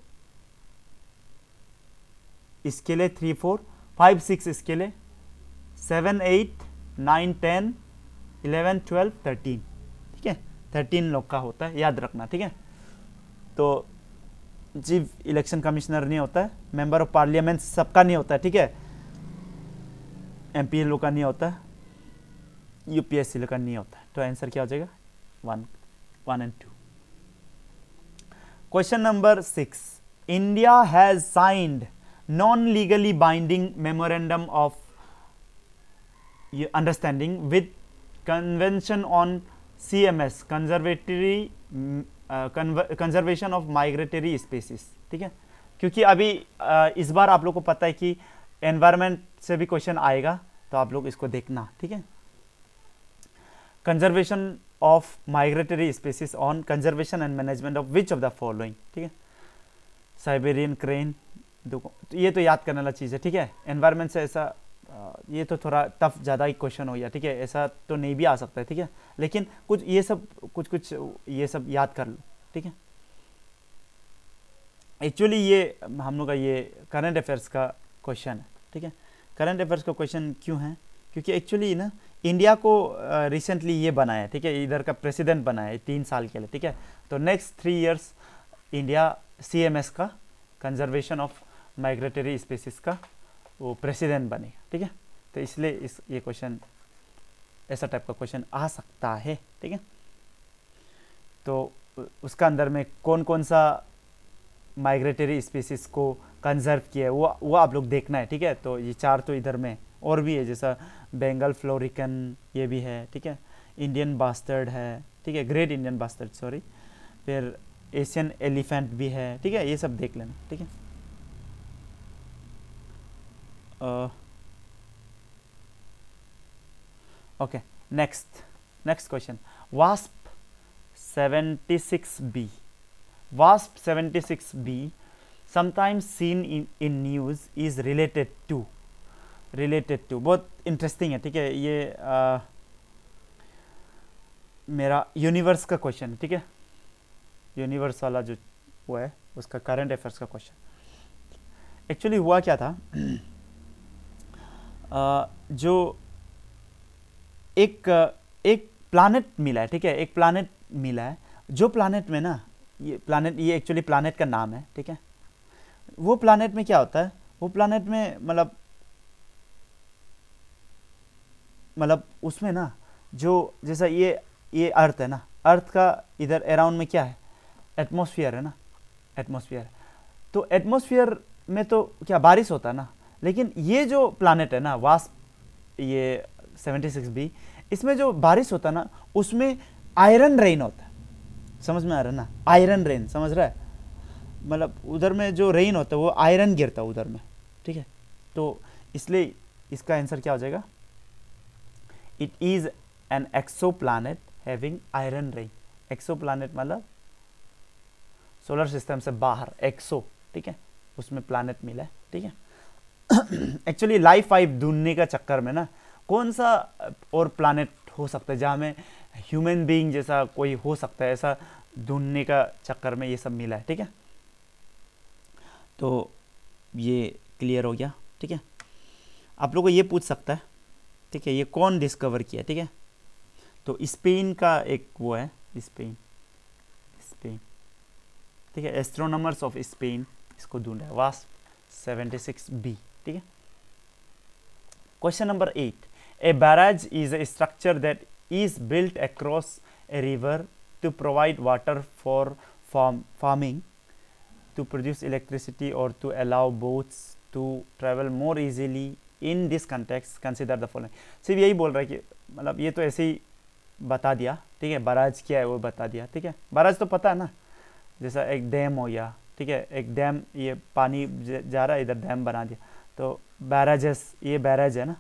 इसके लिए थ्री फोर फाइव सिक्स इसके लिए seven eight nine ten eleven twelve thirteen ठीक है थर्टीन लोग का होता है याद रखना ठीक है तो जी इलेक्शन कमिश्नर नहीं होता है मेंबर ऑफ पार्लियामेंट सबका नहीं होता ठीक है एम पी का नहीं होता है यूपीएससी का नहीं होता है तो आंसर क्या हो जाएगा one one and two question number six India has signed non legally binding memorandum of understanding with on C M S uh, conservation of migratory species ठीक है क्योंकि अभी uh, इस बार आप लोग को पता है कि एनवायरमेंट से भी क्वेश्चन आएगा तो आप लोग इसको देखना ठीक है conservation of migratory species on conservation and management of which of the following ठीक है साइबेरियन क्रेन देखो ये तो याद करने वाला चीज़ है ठीक है एनवायरनमेंट से ऐसा ये तो थोड़ा टफ ज़्यादा ही क्वेश्चन हो गया ठीक है ऐसा तो नहीं भी आ सकता है ठीक है लेकिन कुछ ये सब कुछ कुछ ये सब याद कर लो ठीक है एक्चुअली ये हम लोग का ये करंट अफेयर्स का क्वेश्चन है ठीक है करंट अफेयर्स का क्वेश्चन क्यों है क्योंकि एक्चुअली ना इंडिया को रिसेंटली ये बनाया ठीक है इधर का प्रेसिडेंट बनाया तीन साल के लिए ठीक है तो next three years India's का कंजर्वेशन ऑफ माइग्रेटरी स्पीसीज का वो प्रेसिडेंट बनेगा ठीक है तो इसलिए इस ये क्वेश्चन ऐसा टाइप का क्वेश्चन आ सकता है ठीक है तो उसका अंदर में कौन कौन सा माइग्रेटरी स्पीसीज को कंजर्व किया है वो वो आप लोग देखना है ठीक है तो ये चार तो इधर में और भी है जैसा बेंगल फ्लोरिकन ये भी है ठीक है इंडियन बास्टर्ड है ठीक है ग्रेट इंडियन बास्टर्ड सॉरी फिर एशियन एलिफेंट भी है ठीक है ये सब देख लेना ठीक है ओके नेक्स्ट नेक्स्ट क्वेश्चन वास्प seventy six B seventy six B sometimes seen in in news is related to related to बहुत इंटरेस्टिंग है ठीक है ये आ, मेरा यूनिवर्स का क्वेश्चन है ठीक है यूनिवर्स वाला जो वो है उसका करंट अफेयर्स का क्वेश्चन एक्चुअली हुआ क्या था आ, जो एक एक प्लानट मिला है ठीक है एक प्लानट मिला है जो प्लानट में ना ये प्लानट ये एक्चुअली प्लानट का नाम है ठीक है वो प्लानट में क्या होता है वो प्लानट में मतलब मतलब उसमें ना जो जैसा ये ये अर्थ है ना अर्थ का इधर अराउंड में क्या है एटमोसफियर है ना एटमोसफियर तो एटमोसफियर में तो क्या बारिश होता है ना लेकिन ये जो प्लानट है ना वास ये सेवेंटी सिक्स बी इसमें जो बारिश होता है ना उसमें आयरन रेन होता है समझ में आ रहा है ना आयरन रेन समझ रहा है मतलब उधर में जो रेन होता है वो आयरन गिरता है उधर में ठीक है तो इसलिए इसका आंसर क्या हो जाएगा it is an exoplanet having iron ring exoplanet मतलब सोलर सिस्टम से बाहर एक्सो ठीक है उसमें प्लानट मिला है ठीक है एक्चुअली लाइफ वाइफ ढूंढने का चक्कर में ना कौन सा और प्लानट हो सकता है जहाँ में ह्यूमन बीइंग जैसा कोई हो सकता है ऐसा ढूंढने का चक्कर में ये सब मिला है ठीक है तो ये क्लियर हो गया ठीक है आप लोगों को ये पूछ सकता है ठीक है ये कौन डिस्कवर किया ठीक है तो स्पेन का एक वो है स्पेन स्पेन ठीक है एस्ट्रोनर्स ऑफ स्पेन इसको ढूंढा है वास सेवेंटी बी ठीक है question number eight a barrage is a structure that is built across a river to provide water for farm farming to produce electricity और to allow boats to travel more easily in this context consider the following सिर्फ यही बोल रहा है कि मतलब ये तो ऐसे ही बता दिया ठीक है बराज क्या है वो बता दिया ठीक है बराज तो पता है ना जैसा एक डैम हो गया ठीक है एक डैम ये पानी जा रहा है इधर डैम बना दिया तो बैराजेस ये बैराज है ना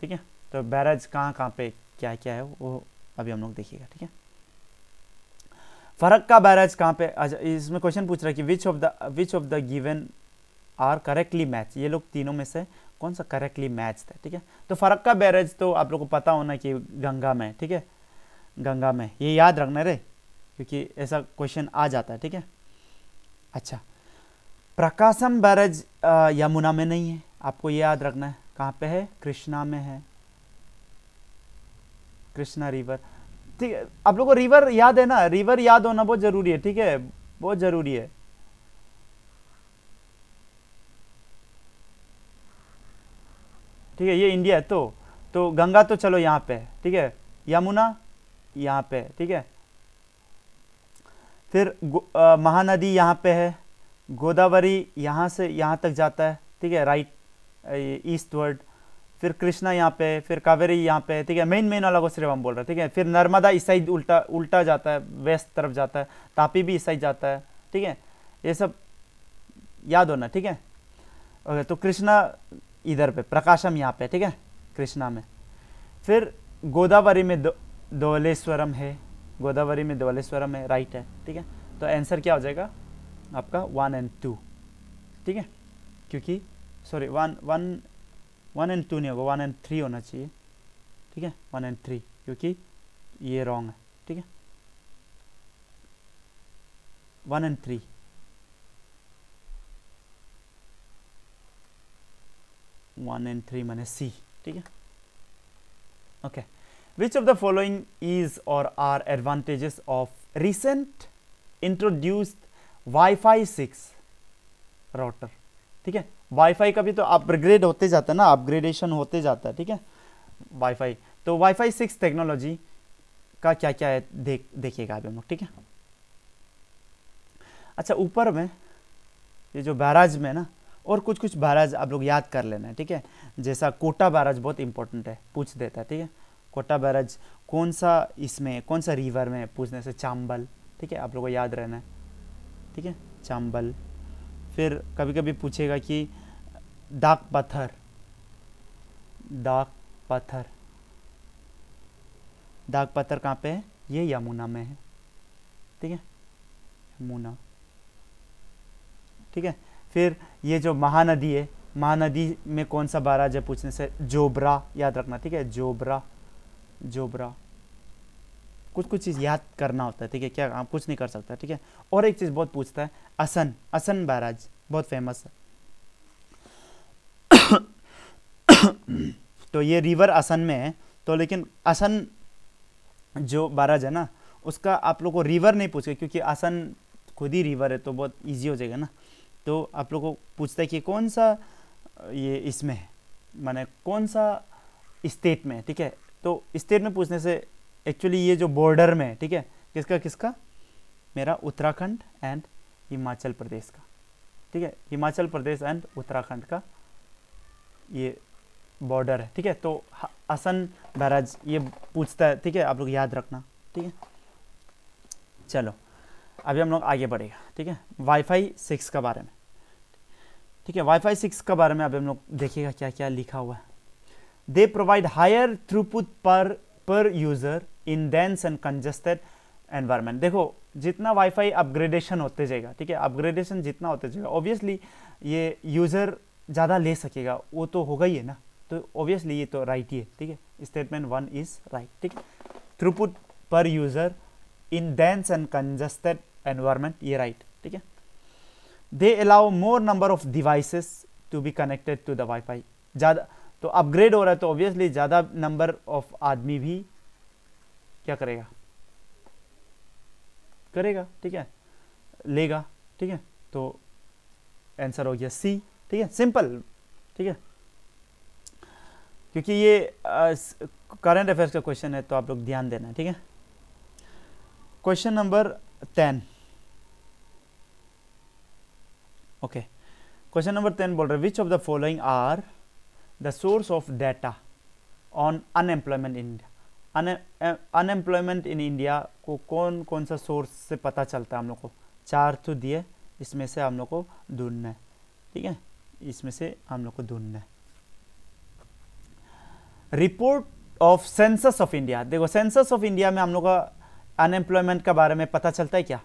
ठीक है तो बैराज कहाँ कहाँ पे क्या क्या है वो अभी हम लोग देखिएगा ठीक है फरक का बैराज कहाँ पे अच्छा इसमें क्वेश्चन पूछ रहा है कि which of the which of the given are correctly match ये लोग तीनों में से कौन सा करेक्टली मैच था ठीक है तो फरक्का बैरेज तो आप लोग को पता होना कि गंगा में ठीक है गंगा में ये याद रखना रे क्योंकि ऐसा क्वेश्चन आ जाता है ठीक है अच्छा प्रकाशम बैरेज यमुना में नहीं है आपको ये याद रखना है कहाँ पे है कृष्णा में है कृष्णा रिवर ठीक है आप लोग को रिवर याद है ना रिवर याद होना बहुत ज़रूरी है ठीक है बहुत ज़रूरी है ठीक है ये इंडिया है तो तो गंगा तो चलो यहाँ पे ठीक है यमुना यहाँ पे ठीक है फिर महानदी यहाँ पे है गोदावरी यहाँ से यहाँ तक जाता है ठीक है राइट ईस्ट वर्ड फिर कृष्णा यहाँ पे फिर कावेरी यहाँ पे ठीक है मेन मेन वाला को सिर्फ हम बोल रहे हैं ठीक है फिर नर्मदा इस साइड उल्टा उल्टा जाता है वेस्ट तरफ जाता है तापी भी इस साइड जाता है ठीक है ये सब याद होना ठीक है ओके तो कृष्णा इधर पे प्रकाशम यहाँ पे ठीक है कृष्णा में फिर गोदावरी में दो है गोदावरी में धवलेश्वरम है राइट है ठीक है तो आंसर क्या हो जाएगा आपका वन एंड टू ठीक है क्योंकि sorry one one one and two नहीं होगा वन एंड थ्री होना चाहिए ठीक है वन एंड थ्री क्योंकि ये रॉन्ग है ठीक है one and three one and three मैंने सी ठीक है okay which of the following is or are advantages of recent introduced wifi six router ठीक है वाईफाई का भी तो अपग्रेड होते जाता है ना अपग्रेडेशन होते जाता है ठीक है वाईफाई तो वाईफाई सिक्स टेक्नोलॉजी का क्या क्या है देख देखिएगा आप हम लोग ठीक है अच्छा ऊपर में ये जो बैराज में ना और कुछ कुछ बैराज आप लोग याद कर लेना ठीक है जैसा कोटा बैराज बहुत इंपॉर्टेंट है पूछ देता है ठीक है कोटा बैराज कौन सा इसमें कौन सा रिवर में पूछने से चांबल ठीक है आप लोगों को याद रहना है ठीक है चांबल फिर कभी कभी पूछेगा कि डाक पत्थर डाक पत्थर डाक पत्थर कहाँ पे है ये यमुना में है ठीक है यमुना ठीक है फिर ये जो महानदी है महानदी में कौन सा बाराज है पूछने से जोबरा याद रखना ठीक है जोबरा जोबरा कुछ कुछ चीज़ याद करना होता है ठीक है क्या आप कुछ नहीं कर सकता ठीक है और एक चीज़ बहुत पूछता है असन असन बाराज बहुत फेमस है तो ये रिवर असन में है तो लेकिन असन जो बाराज है ना उसका आप लोग को रिवर नहीं पूछेगा क्योंकि असन खुद ही रिवर है तो बहुत ईजी हो जाएगा ना तो आप लोग को पूछता है कि कौन सा ये इसमें है माने कौन सा स्टेट में ठीक है तो स्टेट में पूछने से एक्चुअली ये जो बॉर्डर में है ठीक है किसका किसका मेरा उत्तराखंड एंड हिमाचल प्रदेश का ठीक है हिमाचल प्रदेश एंड उत्तराखंड का ये बॉर्डर है ठीक है तो असन बैराज ये पूछता है ठीक है आप लोग याद रखना ठीक है चलो अभी हम लोग आगे बढ़ेगा ठीक है वाईफाई सिक्स के बारे में ठीक है वाईफाई सिक्स के बारे में अब हम लोग देखिएगा क्या क्या लिखा हुआ है they provide higher throughput per per user in dense and congested environment देखो जितना वाईफाई अपग्रेडेशन होते जाएगा ठीक है अपग्रेडेशन जितना होते जाएगा ऑब्वियसली ये यूज़र ज़्यादा ले सकेगा वो तो होगा ही है ना तो ऑब्वियसली ये तो राइट ही है ठीक है स्टेटमेंट वन इज़ राइट ठीक है throughput per user in dense and congested environment ये राइट ठीक है they allow more number of devices to be connected to the Wi-Fi. ज़्यादा तो अपग्रेड हो रहा है तो ऑब्वियसली ज़्यादा नंबर ऑफ आदमी भी क्या करेगा करेगा ठीक है लेगा ठीक है तो आंसर हो गया सी ठीक है सिंपल ठीक है क्योंकि ये करंट अफेयर्स का क्वेश्चन है तो आप लोग ध्यान देना ठीक है question number ten okay question number ten बोल रहे which of the following are the source of data on unemployment in India unemployment in India को कौन कौन सा सोर्स से पता चलता है हम लोग को चार तो दिए इसमें से हम लोग को ढूंढना है ठीक है इसमें से हम लोग को ढूंढना है report of census of India देखो सेंसस ऑफ इंडिया में हम लोग का अनएम्प्लॉयमेंट के बारे में पता चलता है क्या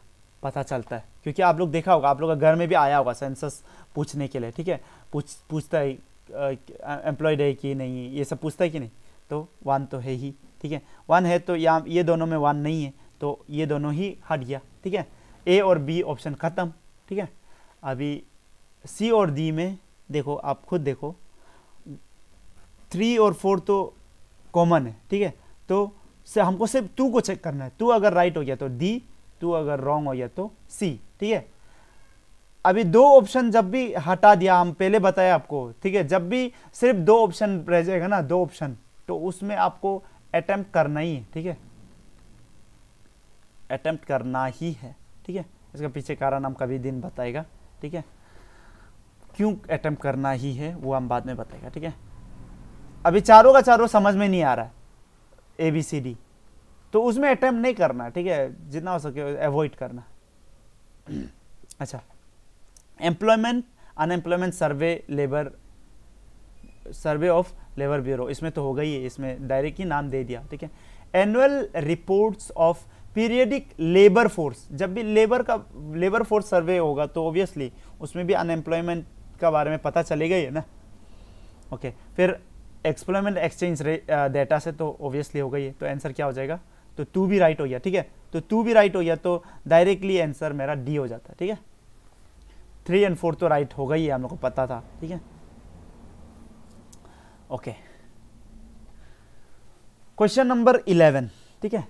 पता चलता है क्योंकि आप लोग देखा होगा आप लोग का घर में भी आया होगा सेंसस पूछने के लिए ठीक है पूछ पूछता है एम्प्लॉयड है कि नहीं ये सब पूछता है कि नहीं तो वन तो है ही ठीक है वन है तो या ये दोनों में वन नहीं है तो ये दोनों ही हट गया ठीक है ए और बी ऑप्शन ख़त्म ठीक है अभी सी और डी में देखो आप खुद देखो थ्री और फोर तो कॉमन है ठीक है तो से हमको सिर्फ टू को चेक करना है टू अगर राइट हो गया तो डी टू अगर रॉन्ग हो या तो सी ठीक है अभी दो ऑप्शन जब भी हटा दिया हम पहले बताया आपको ठीक है जब भी सिर्फ दो ऑप्शन रह जाएगा ना दो ऑप्शन तो उसमें आपको अटैम्प्ट करना ही है ठीक है अटैम्प्ट करना ही है ठीक है इसका पीछे कारण हम कभी दिन बताएगा ठीक है क्यों अटैम्प्ट करना ही है वो हम बाद में बताएगा ठीक है अभी चारों का चारों समझ में नहीं आ रहा है ए बी सी डी तो उसमें अटेम्प्ट नहीं करना ठीक है जितना हो सके अवॉइड करना अच्छा employment unemployment survey labour survey of labour bureau इसमें तो हो गई है इसमें डायरेक्ट ही नाम दे दिया ठीक है annual reports of periodic labour force जब भी लेबर का लेबर फोर्स सर्वे होगा तो ऑब्वियसली उसमें भी अनएम्प्लॉयमेंट का बारे में पता चलेगा ही है ना ओके okay, फिर एक्सप्लॉयमेंट एक्सचेंज डेटा से तो ऑब्वियसली हो गई है तो आंसर क्या हो जाएगा तो टू भी राइट हो गया ठीक है तो टू भी राइट हो गया तो डायरेक्टली आंसर मेरा डी हो जाता है ठीक है थ्री एंड फोर तो राइट हो गई है हम लोग को पता था ठीक है ओके क्वेश्चन नंबर इलेवन ठीक है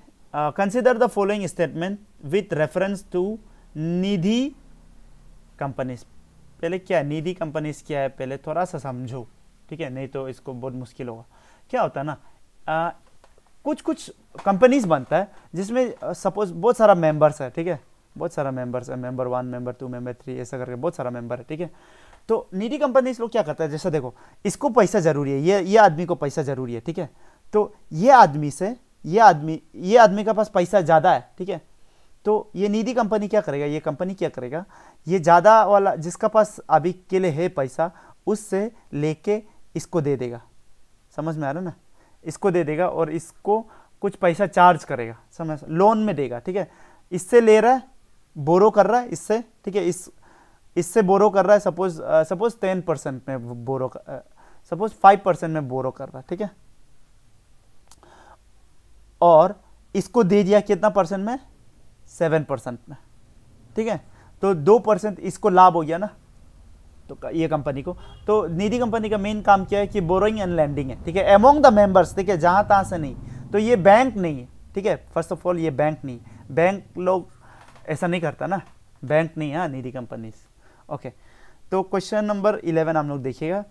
consider the following statement with reference to Nidhi companies पहले क्या है निधि कंपनीज क्या है पहले थोड़ा सा समझो ठीक है नहीं तो इसको बहुत मुश्किल होगा क्या होता है ना uh, कुछ कुछ कंपनीज बनता है जिसमें सपोज बहुत सारा मेंबर्स है ठीक है बहुत सारा मेंबर्स है member one member two member three ऐसा करके बहुत सारा मेंबर है ठीक है तो निजी कंपनीज लोग क्या करता है जैसा देखो इसको पैसा ज़रूरी है ये ये आदमी को पैसा ज़रूरी है ठीक है तो ये आदमी से ये आदमी ये आदमी के पास पैसा ज़्यादा है ठीक है तो ये निधि कंपनी क्या करेगा ये कंपनी क्या करेगा ये ज़्यादा वाला जिसका पास अभी के लिए है पैसा उससे लेके इसको दे देगा समझ में आ रहा ना इसको दे देगा और इसको कुछ पैसा चार्ज करेगा समझ लोन में देगा ठीक है इससे ले रहा है बोरो कर रहा है इससे ठीक है इस इससे बोरो कर रहा है सपोज सपोज टेन परसेंट में बोरो सपोज फाइव परसेंट में बोरो कर रहा है ठीक है और इसको दे दिया कितना परसेंट में सेवन परसेंट में ठीक है तो दो परसेंट इसको लाभ हो गया ना तो ये कंपनी को तो निधि कंपनी का मेन काम क्या है कि बोरोइंग एंड लैंडिंग है ठीक है एमोंग द मेंबर्स ठीक है जहाँ तहाँ से नहीं तो ये बैंक नहीं है ठीक है फर्स्ट ऑफ ऑल ये बैंक नहीं बैंक लोग ऐसा नहीं करता ना बैंक नहीं है हाँ, निधि कंपनीज ओके तो क्वेश्चन नंबर इलेवन हम लोग देखिएगा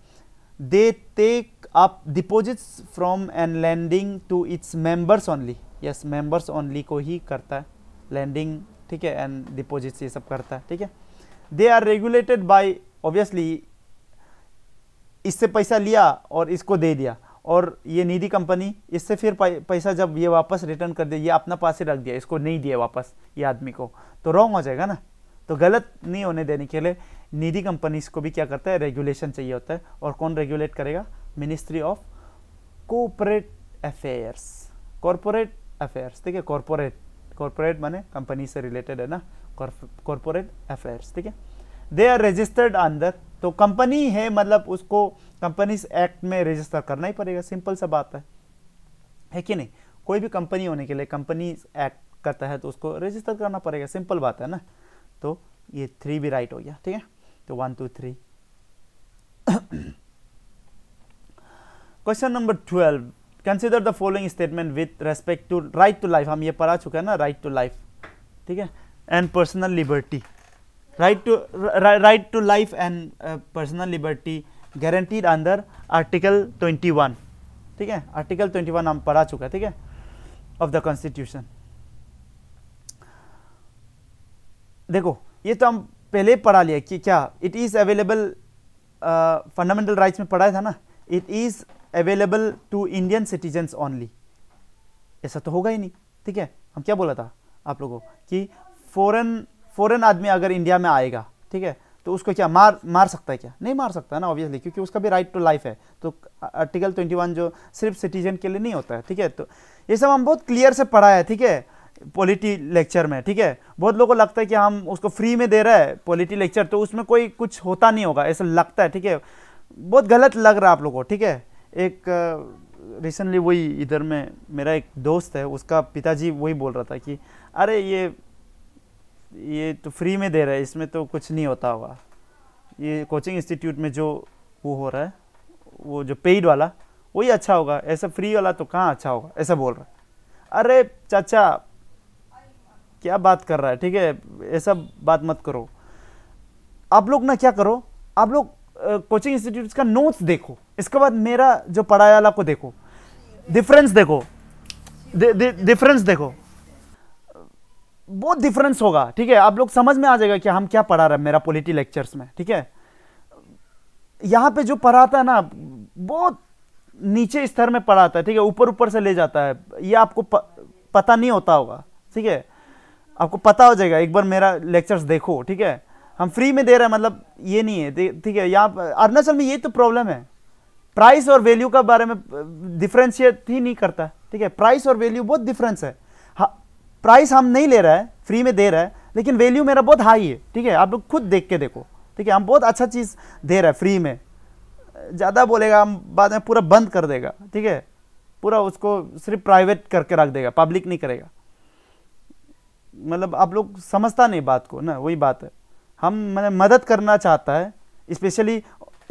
they take up deposits from and lending to its members only yes members only को ही करता है लैंडिंग ठीक है एंड डिपोजिट्स ये सब करता है ठीक है they are regulated by obviously इससे पैसा लिया और इसको दे दिया और ये निधि कंपनी इससे फिर पैसा जब ये वापस रिटर्न कर दिया ये अपना पास ही रख दिया इसको नहीं दिया वापस ये आदमी को तो रॉन्ग हो जाएगा ना तो गलत नहीं होने देने के लिए निधि कंपनी को भी क्या करता है रेगुलेशन चाहिए होता है और कौन रेगुलेट करेगा ministry of cooperate affairs corporate affairs ठीक है कॉरपोरेट कॉरपोरेट माने कंपनी से रिलेटेड है ना कॉरपोरेट अफेयर्स ठीक है दे आर रजिस्टर्ड अंदर तो कंपनी है मतलब उसको कंपनीज एक्ट में रजिस्टर करना ही पड़ेगा सिंपल सा बात है है कि नहीं कोई भी कंपनी होने के लिए कंपनी एक्ट का तहत तो उसको रजिस्टर करना पड़ेगा सिंपल बात है ना तो ये थ्री भी राइट हो गया ठीक है तो one two three question number twelve consider the following statement with respect to right to life हम ये पढ़ा चुके हैं ना राइट टू लाइफ ठीक है and personal liberty right to right to life and personal liberty guaranteed guaranteed article twenty one ठीक है आर्टिकल ट्वेंटी वन हम पढ़ा चुका ठीक है ऑफ द कॉन्स्टिट्यूशन देखो ये तो हम पहले पढ़ा लिया कि क्या it is available fundamental rights में पढ़ाया था ना it is available to Indian citizens only ऐसा तो होगा ही नहीं ठीक है हम क्या बोला था आप लोगों कि फॉरेन फ़ॉरन आदमी अगर इंडिया में आएगा ठीक है तो उसको क्या मार मार सकता है क्या नहीं मार सकता है ना ऑब्वियसली क्योंकि उसका भी राइट टू लाइफ है तो आर्टिकल 21 जो सिर्फ सिटीजन के लिए नहीं होता है ठीक है तो ये सब हम बहुत क्लियर से पढ़ा है ठीक है पॉलिटी लेक्चर में ठीक है बहुत लोगों को लगता है कि हम उसको फ्री में दे रहे हैं पॉलिटी लेक्चर तो उसमें कोई कुछ होता नहीं होगा ऐसा लगता है ठीक है बहुत गलत लग रहा है आप लोगों को ठीक है एक रिसेंटली वही इधर में मेरा एक दोस्त है उसका पिताजी वही बोल रहा था कि अरे ये ये तो फ्री में दे रहा है इसमें तो कुछ नहीं होता हुआ ये कोचिंग इंस्टीट्यूट में जो वो हो रहा है वो जो पेड वाला वही अच्छा होगा ऐसा फ्री वाला तो कहाँ अच्छा होगा ऐसा बोल रहा है अरे चाचा क्या बात कर रहा है ठीक है ऐसा बात मत करो आप लोग ना क्या करो आप लोग कोचिंग इंस्टीट्यूट का नोट्स देखो इसके बाद मेरा जो पढ़ाया वाला को देखो डिफरेंस देखो डिफरेंस देखो बहुत डिफरेंस होगा ठीक है आप लोग समझ में आ जाएगा कि हम क्या पढ़ा रहे हैं मेरा पोलिटी लेक्चर्स में ठीक है यहाँ पे जो पढ़ाता है ना बहुत नीचे स्तर में पढ़ाता है ठीक है ऊपर ऊपर से ले जाता है ये आपको प, पता नहीं होता होगा ठीक है आपको पता हो जाएगा एक बार मेरा लेक्चर्स देखो ठीक है हम फ्री में दे रहे हैं मतलब ये नहीं है ठीक है यहाँ अरुणाचल में ये तो प्रॉब्लम है प्राइस और वैल्यू का बारे में डिफ्रेंशिएट ही नहीं करता ठीक है प्राइस और वैल्यू बहुत डिफरेंस है प्राइस हम नहीं ले रहे हैं फ्री में दे रहे हैं लेकिन वैल्यू मेरा बहुत हाई है ठीक है आप लोग खुद देख के देखो ठीक है हम बहुत अच्छा चीज़ दे रहे हैं फ्री में ज़्यादा बोलेगा हम बाद में पूरा बंद कर देगा ठीक है पूरा उसको सिर्फ प्राइवेट करके रख देगा पब्लिक नहीं करेगा मतलब आप लोग समझता नहीं बात को ना वही बात है हम मतलब मदद करना चाहता है स्पेशली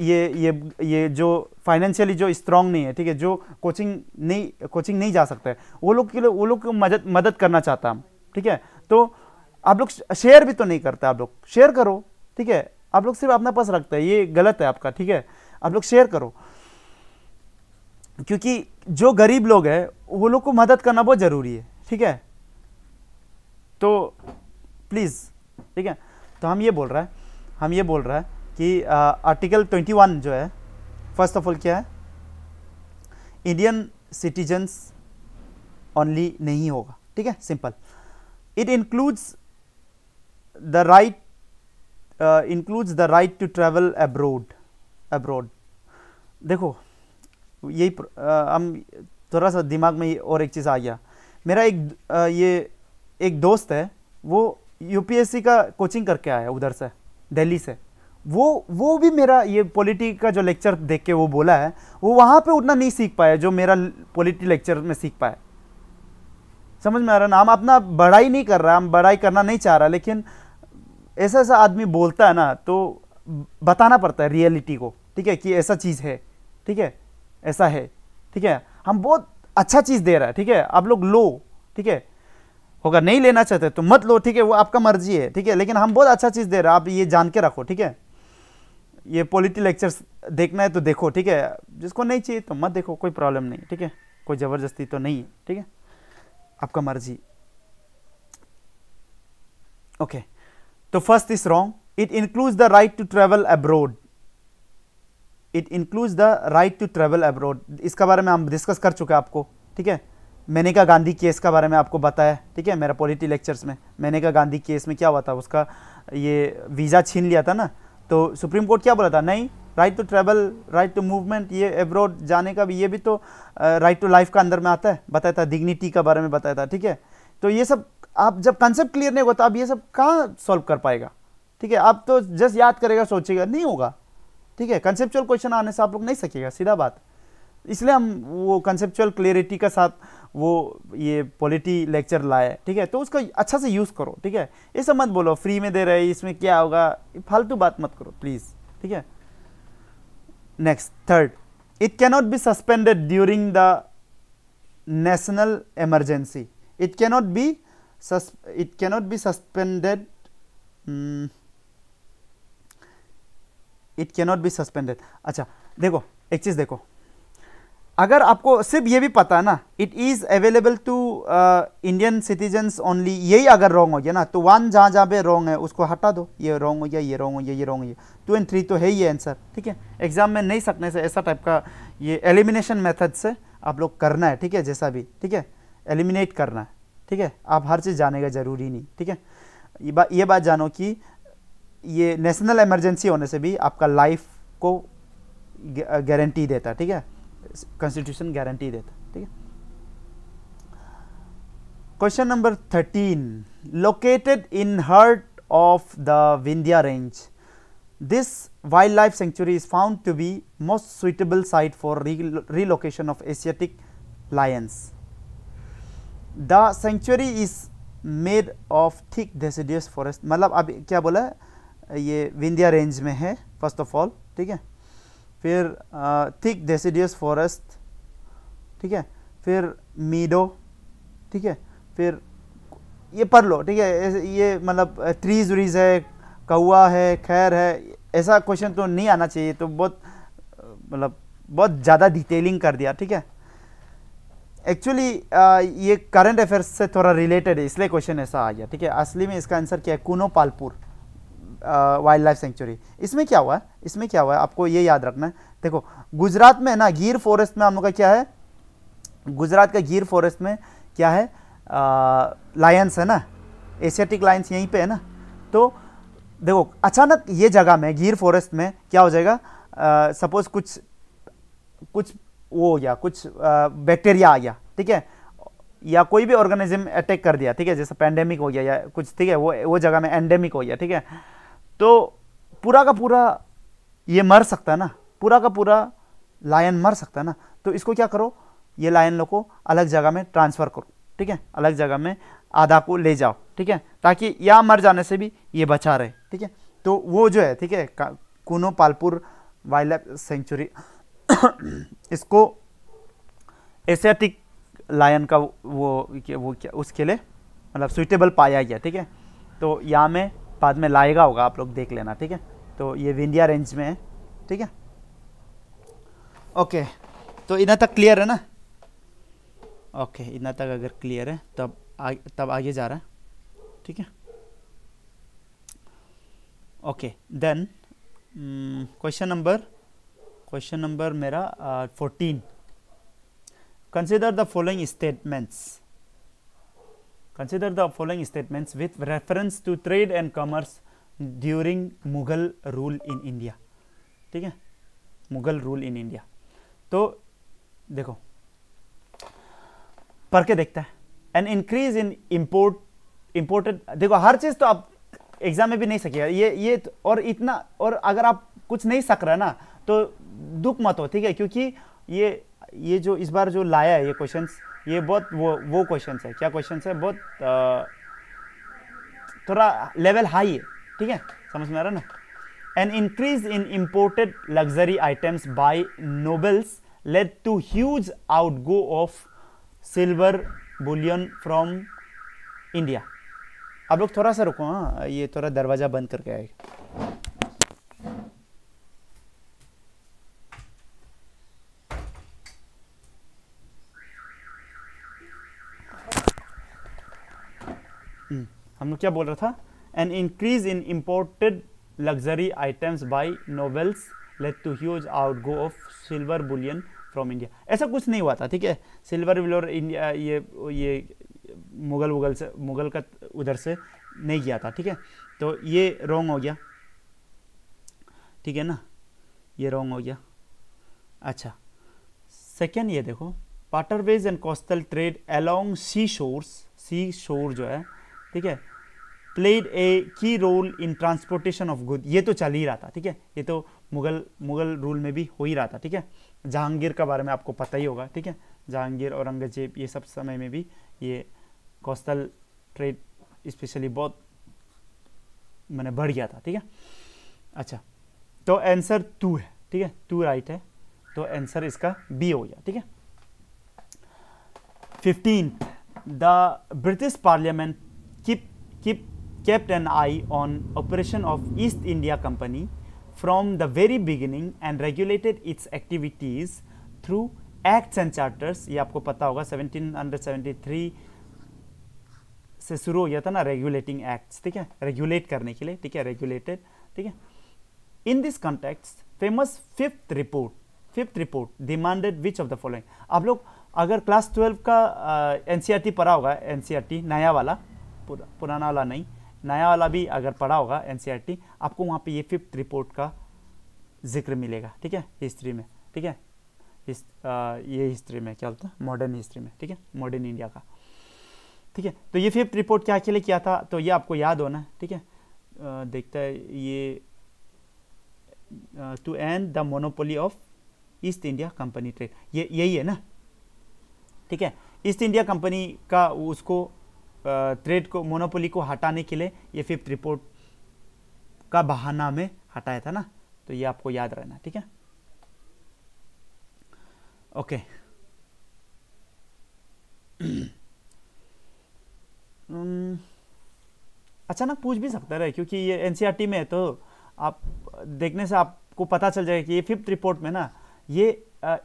ये ये ये जो फाइनेंशियली जो स्ट्रांग नहीं है ठीक है जो कोचिंग नहीं कोचिंग नहीं जा सकते वो लोग के लिए वो लोग को मदद मदद करना चाहता हम ठीक है तो आप लोग शेयर भी तो नहीं करते आप लोग शेयर करो ठीक है आप लोग सिर्फ अपना पास रखते हैं ये गलत है आपका ठीक है आप लोग शेयर करो क्योंकि जो गरीब लोग हैं वो लोग को मदद करना बहुत ज़रूरी है ठीक है तो प्लीज़ ठीक है तो हम ये बोल रहे हैं हम ये बोल रहा है कि आर्टिकल वन जो है फर्स्ट ऑफ ऑल क्या है इंडियन सिटीजन्स ओनली नहीं होगा ठीक है simple it includes the right includes the right to travel abroad abroad देखो यही हम थोड़ा सा दिमाग में और एक चीज़ आ गया मेरा एक आ, ये एक दोस्त है वो यूपीएससी का कोचिंग करके आया उधर से दिल्ली से वो वो भी मेरा ये पॉलिटी का जो लेक्चर देख के वो बोला है वो वहाँ पे उतना नहीं सीख पाया जो मेरा पॉलिटी लेक्चर में सीख पाया समझ में आ रहा ना हम अपना बड़ाई नहीं कर रहा हम बड़ाई करना नहीं चाह रहा लेकिन ऐसा ऐसा आदमी बोलता है ना तो बताना पड़ता है रियलिटी को ठीक है कि ऐसा चीज़ है ठीक है ऐसा है ठीक है हम बहुत अच्छा चीज़ दे रहा है ठीक है आप लोग लो ठीक है होगा नहीं लेना चाहते तो मत लो ठीक है वो आपका मर्जी है ठीक है लेकिन हम बहुत अच्छा चीज़ दे रहे हैं आप ये जान के रखो ठीक है ये पॉलिटी लेक्चर्स देखना है तो देखो ठीक है जिसको नहीं चाहिए तो मत देखो कोई प्रॉब्लम नहीं ठीक है कोई ज़बरदस्ती तो नहीं है ठीक है आपका मर्जी ओके तो first is wrong it includes the right to travel abroad it includes the right to travel abroad इसका बारे में हम डिस्कस कर चुके हैं आपको ठीक है मेनेका गांधी केस का बारे में आपको बताया ठीक है मेरा पॉलिटी लेक्चर्स में का गांधी केस में क्या हुआ था उसका ये वीज़ा छीन लिया था ना तो सुप्रीम कोर्ट क्या बोला था नहीं right to travel right to movement ये एब्रॉड जाने का भी ये भी तो राइट टू लाइफ का अंदर में आता है बताया था डिग्निटी का बारे में बताया था ठीक है तो ये सब आप जब कंसेप्ट क्लियर नहीं होता तो आप ये सब कहाँ सॉल्व कर पाएगा ठीक है आप तो जस्ट याद करेगा सोचेगा नहीं होगा ठीक है कंसेप्चुअल क्वेश्चन आने से आप लोग नहीं सकेगा सीधा बात इसलिए हम वो कंसेप्चुअल क्लियरिटी का साथ वो ये पॉलिटी लेक्चर लाए ठीक है तो उसका अच्छा से यूज़ करो ठीक है ये सब मत बोलो फ्री में दे रहे इसमें क्या होगा फालतू बात मत करो प्लीज़ ठीक है next third it cannot be suspended during the national emergency it cannot be it it cannot be suspended it it cannot be अच्छा देखो एक चीज़ देखो अगर आपको सिर्फ ये भी पता ना it is available to Indian citizens only यही अगर रॉन्ग हो गया ना तो वन जहाँ जहाँ पे रॉन्ग है उसको हटा दो ये रॉन्ग हो गया ये रॉन्ग हो गया ये रॉन्ग हो गया टू एंड थ्री तो है ही है आंसर ठीक है एग्जाम में नहीं सकने से ऐसा टाइप का ये एलिमिनेशन मेथड से आप लोग करना है ठीक है जैसा भी ठीक है एलिमिनेट करना है ठीक है आप हर चीज़ जाने का ज़रूरी नहीं ठीक है ये बात ये बात जानो कि ये नेशनल इमरजेंसी होने से भी आपका लाइफ को गारंटी uh, देता है ठीक है कॉन्स्टिट्यूशन गारंटी देता ठीक है question number thirteen located in heart of the Vindhya range this wildlife sanctuary is found to be most suitable site for relocation of Asiatic lions the sanctuary is made of thick deciduous forest मतलब अभी क्या बोला ये Vindhya range में है first of all ठीक है फिर थिक डेसीडियस फॉरेस्ट ठीक है फिर मीडो ठीक है फिर ये पढ़ लो ठीक है ये मतलब ट्रीज व्रीज है कौआ है खैर है ऐसा क्वेश्चन तो नहीं आना चाहिए तो बहुत मतलब बहुत ज़्यादा डिटेलिंग कर दिया ठीक है एक्चुअली ये करंट अफेयर्स से थोड़ा रिलेटेड है इसलिए क्वेश्चन ऐसा आ गया ठीक है असली में इसका आंसर क्या है Kuno Palpur wildlife sanctuary इसमें क्या हुआ है इसमें क्या हुआ है आपको ये याद रखना है देखो गुजरात में ना गिर फॉरेस्ट में हम लोग का क्या है गुजरात का गिर फॉरेस्ट में क्या है लायंस है ना एशियाटिक लायंस यहीं पे है ना तो देखो अचानक ये जगह में गिर फॉरेस्ट में क्या हो जाएगा सपोज कुछ कुछ वो हो गया कुछ बैक्टीरिया आ गया ठीक है या कोई भी ऑर्गेनिज्म अटैक कर दिया ठीक है जैसे पैंडेमिक हो गया या कुछ ठीक है वो वो जगह में एंडेमिक हो गया ठीक है तो पूरा का पूरा ये मर सकता है ना पूरा का पूरा लायन मर सकता है ना तो इसको क्या करो ये लायन लोग को अलग जगह में ट्रांसफ़र करो ठीक है अलग जगह में आधा को ले जाओ ठीक है ताकि या मर जाने से भी ये बचा रहे ठीक है तो वो जो है ठीक है Kuno Palpur wildlife sanctuary इसको एशियाटिक लायन का वो वो क्या उसके लिए मतलब सुइटेबल पाया गया ठीक है तो यहाँ में बाद में लाएगा होगा आप लोग देख लेना ठीक है तो ये विंडिया रेंज में है ठीक है ओके तो इतना तक क्लियर है ना ओके इतना तक अगर क्लियर है तब आ, तब आगे जा रहा है ठीक है okay then question number question number मेरा fourteen consider the following statements Consider the following statements with reference to trade and commerce during Mughal rule in India. ठीक है मुगल rule in India. तो देखो पढ़ के देखता है an increase in import imported देखो हर चीज़ तो आप एग्जाम में भी नहीं सकिएगा ये ये तो, और इतना और अगर आप कुछ नहीं सक रहा ना तो दुख मत हो ठीक है क्योंकि ये ये जो इस बार जो लाया है ये क्वेश्चंस ये बहुत वो वो क्वेश्चन है क्या क्वेश्चन है बहुत थोड़ा लेवल हाई है ठीक है समझ में आ रहा है ना an increase in imported luxury items by nobles led to huge outgo of silver bullion from India आप लोग थोड़ा सा रुको हाँ ये थोड़ा दरवाजा बंद करके आए हम लोग क्या बोल रहा था an increase in imported luxury items by nobles led to huge outgo of silver bullion from India ऐसा कुछ नहीं हुआ था ठीक है सिल्वर विलोर इंडिया ये ये मुगल वुगल से मुगल का उधर से नहीं गया था ठीक है तो ये रॉन्ग हो गया ठीक है ना ये रॉन्ग हो गया अच्छा सेकेंड ये देखो waterways and coastal trade along sea shores sea shore जो है ठीक है played a key role in transportation of good ये तो चल ही रहा था ठीक है ये तो मुगल मुगल रूल में भी हो ही रहा था ठीक है जहांगीर के बारे में आपको पता ही होगा ठीक है जहांगीर औरंगजेब ये सब समय में भी ये कोस्टल ट्रेड स्पेशली बहुत मैंने बढ़ गया था ठीक है अच्छा तो आंसर टू है ठीक है टू राइट है तो आंसर इसका बी हो गया ठीक है fifteen the British parliament keep keep kept an eye on operation of East India Company from the very beginning and regulated its activities through acts and charters ये आपको पता होगा 1773 से शुरू हो गया था ना रेगुलेटिंग एक्ट्स ठीक है रेगुलेट करने के लिए ठीक है रेगुलेटेड ठीक है in this context famous fifth report fifth report demanded which of the following आप लोग अगर क्लास ट्वेल्व का एन uh, e पढ़ा होगा एन e नया वाला पुरा, पुराना वाला नहीं नया वाला भी अगर पढ़ा होगा एन e आपको वहाँ पर ये फिफ्थ रिपोर्ट का जिक्र मिलेगा ठीक है हिस्ट्री में ठीक है इस आ, ये हिस्ट्री में क्या होता है मॉडर्न हिस्ट्री में ठीक है मॉडर्न इंडिया का ठीक है तो ये फिफ्थ रिपोर्ट क्या के लिए किया था तो ये आपको याद होना है ठीक है देखता है ये to end the monopoly of East India Company trade ये यही है ना ठीक है ईस्ट इंडिया कंपनी का उसको ट्रेड को मोनोपोली को हटाने के लिए ये फिफ्थ रिपोर्ट का बहाना में हटाया था ना तो ये आपको याद रहना ठीक है ओके अचानक पूछ भी सकता रहे क्योंकि ये एनसीईआरटी e में है तो आप देखने से आपको पता चल जाएगा कि ये फिफ्थ रिपोर्ट में ना ये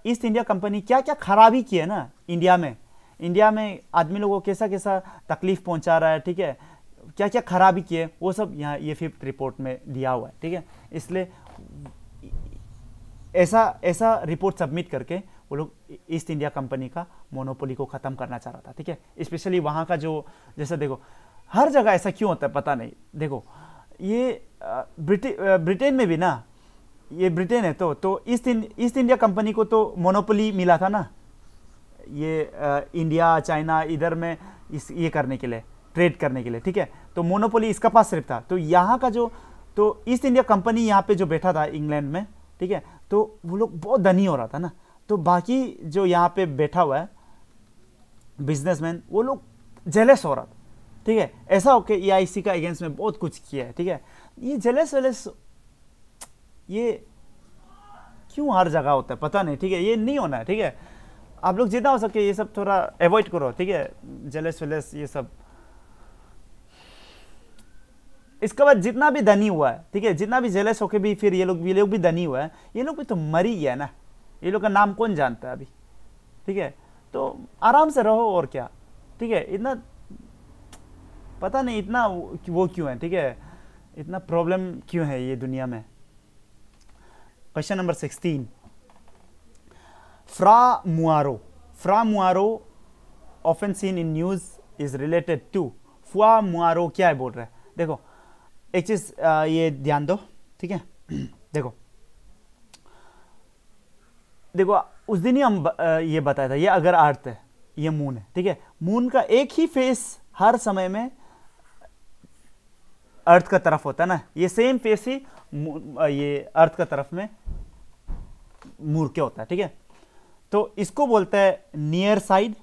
ईस्ट इंडिया कंपनी क्या क्या खराबी की है ना इंडिया में इंडिया में आदमी लोगों को कैसा कैसा तकलीफ पहुंचा रहा है ठीक है क्या क्या खराबी किए वो सब यहाँ ये फिफ्थ रिपोर्ट में दिया हुआ है ठीक है इसलिए ऐसा ऐसा रिपोर्ट सबमिट करके वो लोग ईस्ट इंडिया कंपनी का मोनोपोली को ख़त्म करना चाह रहा था ठीक है स्पेशली वहाँ का जो जैसे देखो हर जगह ऐसा क्यों होता है पता नहीं देखो ये ब्रिटेन में भी ना ये ब्रिटेन है तो तो ईस्ट ईस्ट इंडिया कंपनी को तो मोनोपोली मिला था ना ये इंडिया चाइना इधर में इस ये करने के लिए ट्रेड करने के लिए ठीक है तो मोनोपोली इसका पास सिर्फ था तो यहाँ का जो तो ईस्ट इंडिया कंपनी यहाँ पे जो बैठा था इंग्लैंड में ठीक है तो वो लोग बहुत धनी हो रहा था ना तो बाकी जो यहाँ पे बैठा हुआ है बिजनेसमैन वो लोग जेलेस हो रहा था ठीक है ऐसा हो कि ई e का अगेंस्ट में बहुत कुछ किया है ठीक है ये जेलेस वेलेस ये क्यों हर जगह होता है पता नहीं ठीक है ये नहीं होना है ठीक है आप लोग जितना हो सके ये सब थोड़ा अवॉइड करो ठीक है जलेस वेलेस ये सब इसके बाद जितना भी धनी हुआ है ठीक है जितना भी जलेस होके भी फिर ये लोग ये लोग भी धनी हुआ है ये लोग भी तो मर ही गया ना ये लोग का नाम कौन जानता है अभी ठीक है तो आराम से रहो और क्या ठीक है इतना पता नहीं इतना वो क्यों है ठीक है इतना प्रॉब्लम क्यों है ये दुनिया में question number sixteen Fra Mauro Fra Muaro, often seen in news, is related to. Fra Muaro क्या है बोल रहे हैं देखो एक चीज ये ध्यान दो ठीक है देखो देखो उस दिन ही हम ये बताया था ये अगर अर्थ है ये मून है ठीक है मून का एक ही फेस हर समय में अर्थ का तरफ होता है ना ये सेम फेस ही ये अर्थ का तरफ में मूर के होता है ठीक है तो इसको बोलता है नियर साइड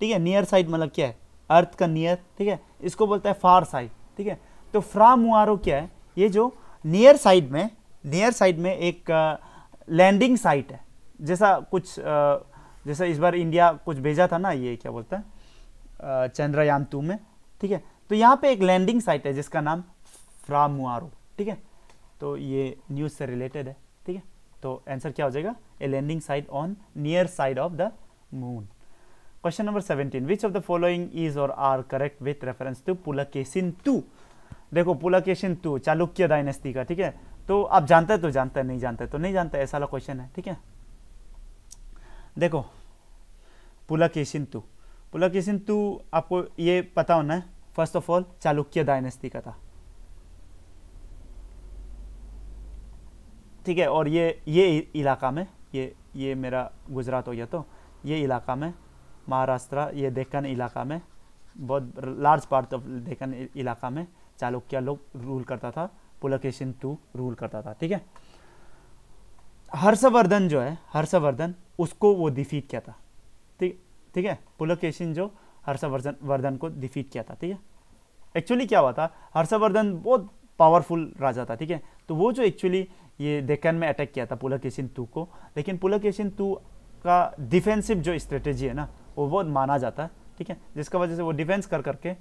ठीक है नियर साइड मतलब क्या है अर्थ का नियर ठीक है इसको बोलता है फार साइड ठीक है तो फ्रा मुआरो क्या है ये जो नियर साइड में नियर साइड में एक लैंडिंग साइट है जैसा कुछ जैसा इस बार इंडिया कुछ भेजा था ना ये क्या बोलता है चंद्रयान टू में ठीक है तो यहाँ पे एक लैंडिंग साइट है जिसका नाम फ्रा मुआरो ठीक है तो ये न्यूज़ से रिलेटेड है ठीक है तो आंसर क्या हो जाएगा a landing site on near side of the moon. Question number 17. Which of the following is or are correct with reference to Pulakeshin two देखो पुलकेशिन टू चालुक्य डायनेस्टी का ठीक है तो आप जानता है तो जानता है नहीं जानता है तो नहीं जानता ऐसा वाला क्वेश्चन है ठीक है देखो पुलकेशिन टू पुलकेशिन टू आपको ये पता होना है first of all Chalukya dynasty का था ठीक है और ये ये इलाका में ये ये मेरा गुजरात हो गया तो ये इलाका में महाराष्ट्र ये देखन इलाका में बहुत लार्ज पार्ट ऑफ देखन इलाका में चालुक्य लोग रूल करता था पुलकेशन टू रूल करता था ठीक है हर्षवर्धन जो है हर्षवर्धन उसको वो डिफीट किया था ठीक ठीक है पुलकेशन जो हर्षवर्धन वर्धन को डिफीट किया था ठीक है एक्चुअली क्या हुआ था हर्षवर्धन बहुत पावरफुल राजा था ठीक है तो वो जो एक्चुअली ये डेक्कन में अटैक किया था पुलकेशिन एशिन टू को लेकिन पुलक टू का डिफेंसिव जो स्ट्रेटेजी है ना वो बहुत माना जाता है ठीक है जिसका वजह से वो डिफेंस कर करके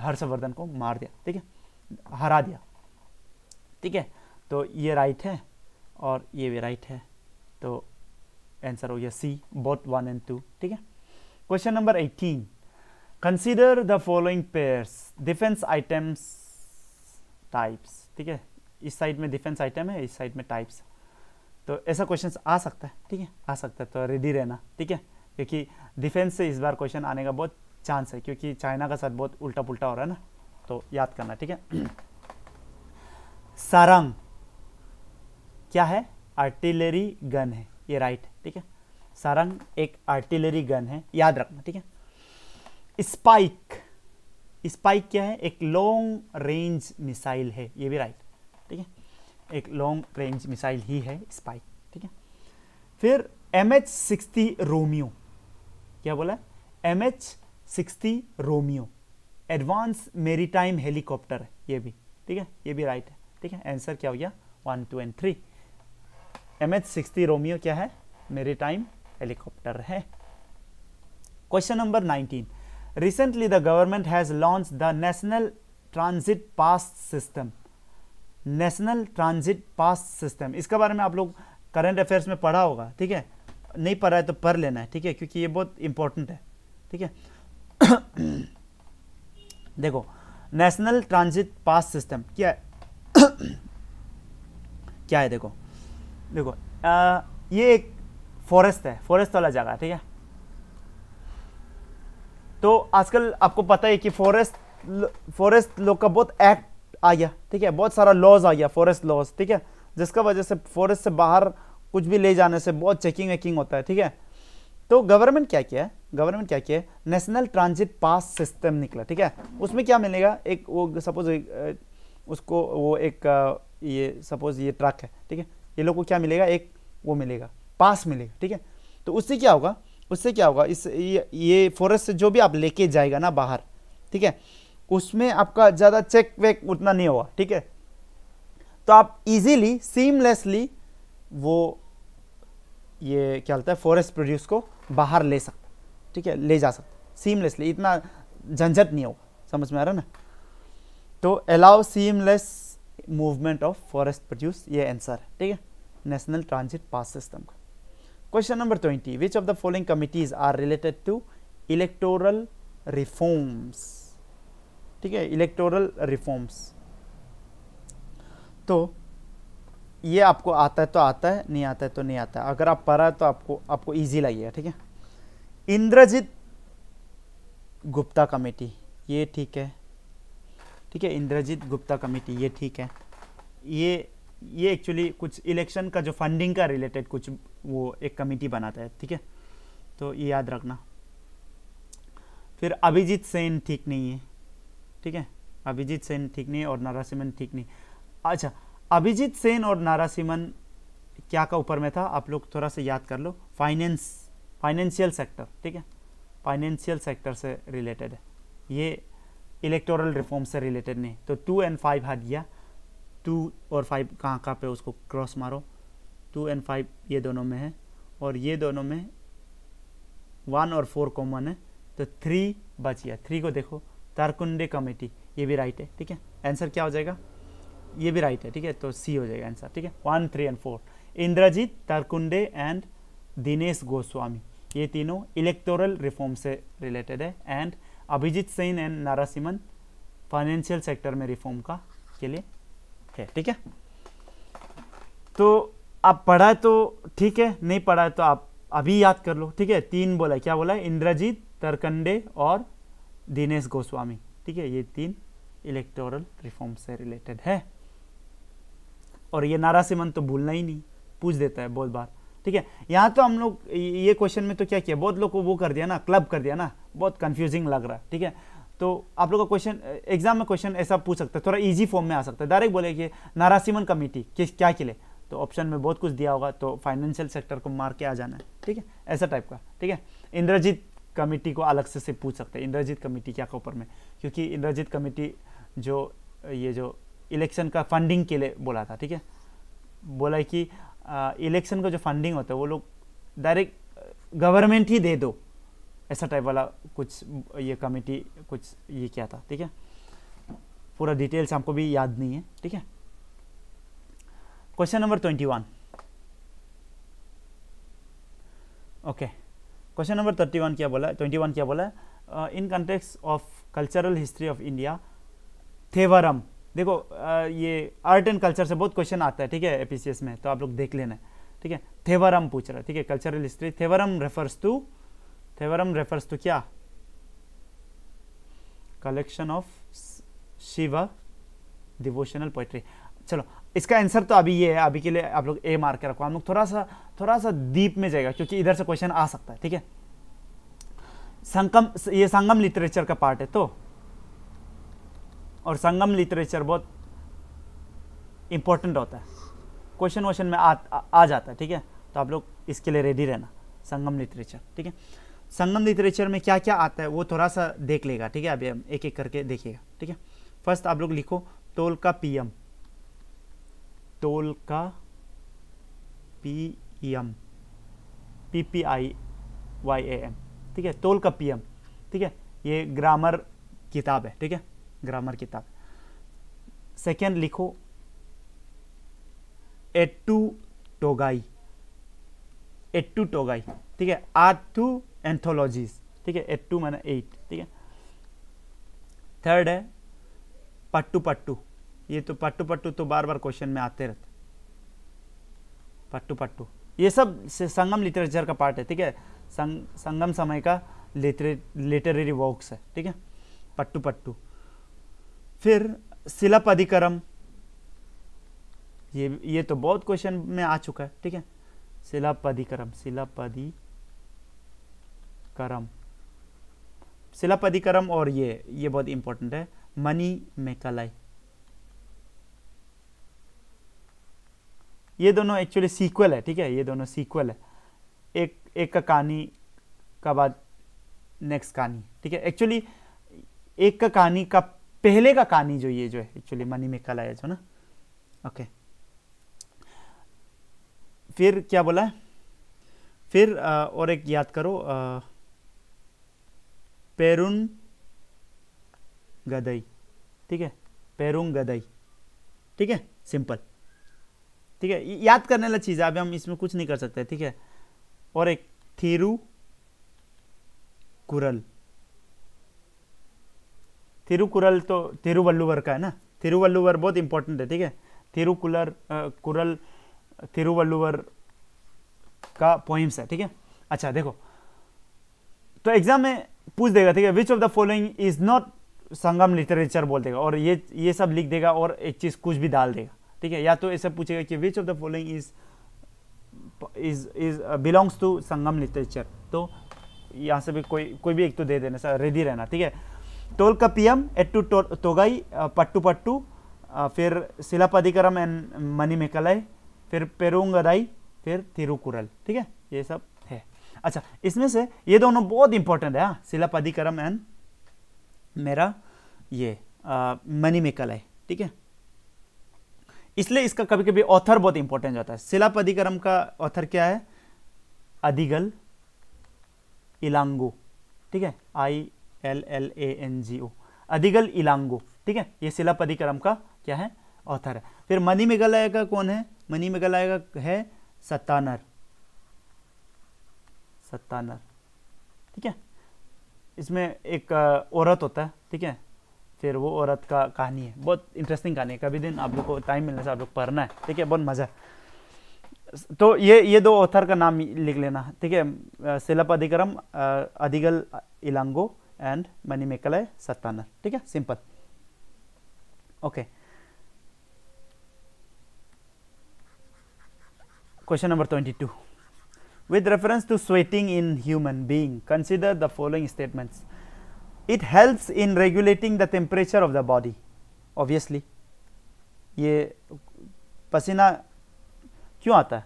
हर्षवर्धन को मार दिया ठीक है हरा दिया ठीक है तो ये राइट है और ये भी राइट है तो आंसर हो गया C both one and two ठीक है question number eighteen consider the following pairs defence items types ठीक है इस साइड में डिफेंस आइटम है इस साइड में टाइप्स तो ऐसा क्वेश्चन आ सकता है ठीक है आ सकता है तो रेडी रहना ठीक है क्योंकि डिफेंस से इस बार क्वेश्चन आने का बहुत चांस है क्योंकि चाइना का साथ बहुत उल्टा पुल्टा हो रहा है ना तो याद करना ठीक है सारंग क्या है आर्टिलरी गन है ये राइट ठीक है सारंग एक आर्टिलरी गन है याद रखना ठीक है स्पाइक स्पाइक क्या है एक लॉन्ग रेंज मिसाइल है ये भी राइट एक लॉन्ग रेंज मिसाइल ही है स्पाई ठीक है फिर एम एच सिक्सटी रोमियो क्या बोला M H sixty Romeo advance maritime helicopter है ये भी ठीक है ये भी राइट है ठीक है आंसर क्या हो गया one two and three M H sixty Romeo क्या है मेरीटाइम हेलीकॉप्टर है question number nineteen recently the government has launch the national transit pass system national transit pass system इसके बारे में आप लोग करंट अफेयर्स में पढ़ा होगा ठीक है नहीं पढ़ा है तो पढ़ लेना है ठीक है क्योंकि ये बहुत इंपॉर्टेंट है ठीक है देखो नेशनल ट्रांजिट पास सिस्टम क्या है क्या है देखो देखो आ, ये एक फॉरेस्ट है फॉरेस्ट वाला जगह ठीक है तो आजकल आपको पता है कि फॉरेस्ट फॉरेस्ट लोग का बहुत एक्ट आ गया ठीक है बहुत सारा लॉज आ गया फॉरेस्ट लॉज ठीक है जिसका वजह से फॉरेस्ट से बाहर कुछ भी ले जाने से बहुत चेकिंग वेकिंग होता है ठीक है तो गवर्नमेंट क्या किया है गवर्नमेंट क्या किया है नेशनल ट्रांजिट पास सिस्टम निकला ठीक है उसमें क्या मिलेगा एक वो सपोज उसको वो एक ये सपोज ये ट्रक है ठीक है ये लोग को क्या मिलेगा एक वो मिलेगा पास मिलेगा ठीक है तो उससे क्या होगा उससे क्या होगा इस ये, ये फॉरेस्ट से जो भी आप लेके जाएगा ना बाहर ठीक है उसमें आपका ज़्यादा चेक वेक उतना नहीं होगा ठीक है तो आप इजीली सीमलेसली वो ये क्या होता है फॉरेस्ट प्रोड्यूस को बाहर ले सकते ठीक है ले जा सकते सीमलेसली इतना झंझट नहीं होगा समझ में आ रहा ना तो allow seamless movement of forest produce ये आंसर है ठीक है नेशनल ट्रांजिट पास सिस्टम का question number twenty which of the following committees are related to electoral reforms ठीक है इलेक्टोरल रिफॉर्म्स तो ये आपको आता है तो आता है नहीं आता है तो नहीं आता है अगर आप पढ़ा तो आपको आपको इजी लगेगा ठीक है इंद्रजीत गुप्ता कमेटी ये ठीक है ठीक है इंद्रजीत गुप्ता कमेटी ये ठीक है ये ये एक्चुअली कुछ इलेक्शन का जो फंडिंग का रिलेटेड कुछ वो एक कमेटी बनाता है ठीक है तो ये याद रखना फिर अभिजीत सेन ठीक नहीं है ठीक है अभिजीत सेन ठीक नहीं और नारासिमन ठीक नहीं अच्छा अभिजीत सेन और नारासिमन क्या का ऊपर में था आप लोग थोड़ा सा याद कर लो फाइनेंस फाइनेंशियल सेक्टर ठीक है फाइनेंशियल सेक्टर से रिलेटेड है ये इलेक्टोरल रिफॉर्म से रिलेटेड नहीं तो टू एंड फाइव हट गया टू और फाइव कहाँ कहाँ पे उसको क्रॉस मारो टू एंड फाइव ये दोनों में है और ये दोनों में वन और फोर कॉमन है तो थ्री बच गया थ्री को देखो तारकुंडे कमेटी ये भी राइट है ठीक है आंसर क्या हो जाएगा ये भी राइट है ठीक है तो सी हो जाएगा आंसर ठीक है one three and four Indrajit Tarkunde and Dinesh Goswami ये तीनों इलेक्टोरल रिफॉर्म से रिलेटेड है and Abhijit Sen and Narasimham financial sector में रिफॉर्म का के लिए है ठीक है तो आप पढ़ा तो ठीक है नहीं पढ़ा तो आप अभी याद कर लो ठीक है तीन बोला क्या बोला इंद्रजीत तरकंडे और दिनेश गोस्वामी ठीक है ये तीन इलेक्टोरल रिफॉर्म से रिलेटेड है और ये नारा सिमन तो भूलना ही नहीं पूछ देता है बहुत बार ठीक है यहाँ तो हम लोग ये क्वेश्चन में तो क्या किया बहुत लोग को वो कर दिया ना क्लब कर दिया ना बहुत कंफ्यूजिंग लग रहा है ठीक है तो आप लोग का क्वेश्चन एग्जाम में क्वेश्चन ऐसा पूछ सकता है थोड़ा इजी फॉर्म में आ सकता है डायरेक्ट बोले कि नारासीमन कमेटी किस क्या के लिए तो ऑप्शन में बहुत कुछ दिया होगा तो फाइनेंशियल सेक्टर को मार के आ जाना है ठीक है ऐसा टाइप का ठीक है इंद्रजीत कमेटी को अलग से से पूछ सकते हैं इंद्रजीत कमेटी क्या के ऊपर में क्योंकि इंद्रजीत कमेटी जो ये जो इलेक्शन का फंडिंग के लिए बोला था ठीक है बोला है कि इलेक्शन का जो फंडिंग होता है वो लोग डायरेक्ट गवर्नमेंट ही दे दो ऐसा टाइप वाला कुछ ये कमेटी कुछ ये क्या था ठीक है पूरा डिटेल्स हमको भी याद नहीं है ठीक है question number twenty one okay question number thirty one क्या बोला ट्वेंटी वन क्या बोला in context of cultural history of India Thevaram देखो uh, ये आर्ट एंड कल्चर से बहुत क्वेश्चन आता है ठीक है एपीसीएस में तो आप लोग देख लेना ठीक है थेवरम पूछ रहा है ठीक है cultural history Thevaram refers to Thevaram refers to क्या collection of Shiva devotional poetry चलो इसका आंसर तो अभी ये है अभी के लिए आप लोग ए मार के रखो हम लोग थोड़ा सा थोड़ा सा दीप में जाएगा क्योंकि इधर से क्वेश्चन आ सकता है ठीक है संगम ये संगम लिटरेचर का पार्ट है तो और संगम लिटरेचर बहुत इम्पोर्टेंट होता है क्वेश्चन वोशन में आ, आ, आ जाता है ठीक है तो आप लोग इसके लिए रेडी रहना संगम लिटरेचर ठीक है संगम लिटरेचर में क्या क्या आता है वो थोड़ा सा देख लेगा ठीक है अभी हम एक एक करके देखिएगा ठीक है फर्स्ट आप लोग लिखो टोल का पीएम टोल का P M P P I Y A M ठीक है टोल का पी एम ठीक है ये ग्रामर किताब है ठीक है ग्रामर किताब सेकेंड लिखो एट्टू टोगाई एट्टू टोगाई ठीक है आर टू एंथोलॉजीज ठीक है एट्टू मैंने एट ठीक है थर्ड है पट्टू पट्टू ये तो पट्टू पट्टू तो बार बार क्वेश्चन में आते रहते पट्टू पट्टू ये सब संगम लिटरेचर का पार्ट है ठीक है संग, संगम समय का लिटरेरी वर्क्स है ठीक है पट्टू पट्टू फिर शिलप अधिकरम ये ये तो बहुत क्वेश्चन में आ चुका है ठीक है शिलप अधिकरम शिलप अधिकरम शिलप अधिकरम और ये ये बहुत इंपॉर्टेंट है मनी मेकालाई ये दोनों एक्चुअली सीक्वल है ठीक है ये दोनों सीक्वल है एक एक का कहानी का बाद नेक्स्ट कहानी ठीक है एक्चुअली एक का कहानी का पहले का कहानी जो ये जो है एक्चुअली मनी में कल आया जो ना ओके okay. फिर क्या बोला है फिर आ, और एक याद करो आ, पेरुन गदई ठीक है पेरुन गदई ठीक है सिंपल ठीक है याद करने वाला चीज़ है अभी हम इसमें कुछ नहीं कर सकते ठीक है और एक थिरू कुरल थिरुकुरल तो थिरुवल्लुवर का है ना थिरुवल्लुवर बहुत इंपॉर्टेंट है ठीक है थिरुकुलर कुरल थिरुवल्लुवर का पोइम्स है ठीक है अच्छा देखो तो एग्जाम में पूछ देगा ठीक है which of the following is not Sangam literature बोल देगा और ये ये सब लिख देगा और एक चीज़ कुछ भी डाल देगा ठीक है या तो ऐसा पूछेगा कि which of the following is is is belongs to Sangam literature तो यहाँ से भी कोई कोई भी एक तो दे देना सर रेडी रहना ठीक है टोल का पीएम एट्टू तो, तोगाई पट्टू पट्टू फिर शिलापधिकरम एंड मनी मेकलाई फिर पेरुंगदाई फिर थिरुकुरल ठीक है ये सब है अच्छा इसमें से ये दोनों बहुत इंपॉर्टेंट है हाँ शिलापधिकरम एंड मेरा ये मनी uh, मेकलाई ठीक है इसलिए इसका कभी कभी ऑथर बहुत इंपॉर्टेंट होता है शिलाप अधिक्रम का ऑथर क्या है अधिगल इलांगो ठीक है I L L A N G O Adigal Ilango ठीक है ये शिलाप अधिक्रम का क्या है ऑथर है फिर मनी में का कौन है मनी में का है सत्तानर सत्तानर ठीक है इसमें एक औरत होता है ठीक है फिर वो औरत का कहानी है बहुत इंटरेस्टिंग कहानी है कभी दिन आप लोग को टाइम मिलने से आप लोग पढ़ना है ठीक है बहुत मज़ा तो ये ये दो ऑथर का नाम लिख लेना ठीक है सिलप अधिक्रम अधिगल इलांगो एंड मनी मणिमेकलय सत्तानर ठीक है simple okay question number twenty two with reference to sweating in human being, consider the following statements it helps in regulating the temperature of the body obviously ये पसीना क्यों आता है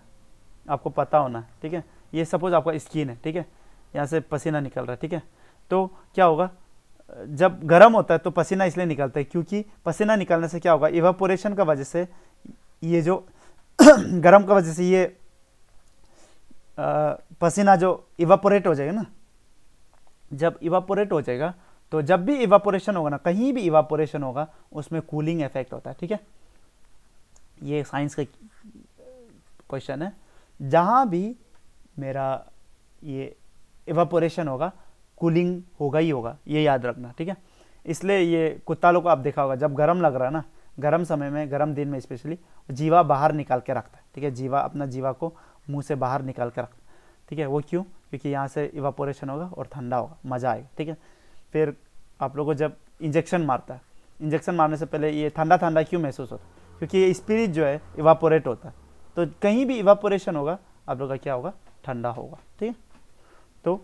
आपको पता होना ठीक है ये सपोज आपका स्किन है ठीक है यहाँ से पसीना निकल रहा है ठीक है तो क्या होगा जब गर्म होता है तो पसीना इसलिए निकलता है क्योंकि पसीना निकलने से क्या होगा इवापोरेशन का वजह से ये जो गर्म का वजह से ये आ, पसीना जो इवापोरेट हो जाएगा ना जब इवापोरेट हो जाएगा तो जब भी इवापोरेशन होगा ना कहीं भी इवापोरेशन होगा उसमें कूलिंग इफेक्ट होता है ठीक है ये साइंस का क्वेश्चन है जहाँ भी मेरा ये इवापोरेशन होगा कूलिंग होगा ही होगा ये याद रखना ठीक है इसलिए ये कुत्ता लोग को आप देखा होगा जब गर्म लग रहा है ना गर्म समय में गर्म दिन में स्पेशली जीवा बाहर निकाल के रखता है ठीक है जीवा अपना जीवा को मुंह से बाहर निकाल के रखता है ठीक है वो क्यों क्योंकि यहाँ से इवापोरेशन होगा और ठंडा होगा मज़ा आएगा ठीक है फिर आप लोगों को जब इंजेक्शन मारता है इंजेक्शन मारने से पहले ये ठंडा ठंडा क्यों महसूस होता है क्योंकि ये स्पिरिट जो है इवापोरेट होता है तो कहीं भी इवापोरेशन होगा आप लोग का क्या होगा ठंडा होगा ठीक है तो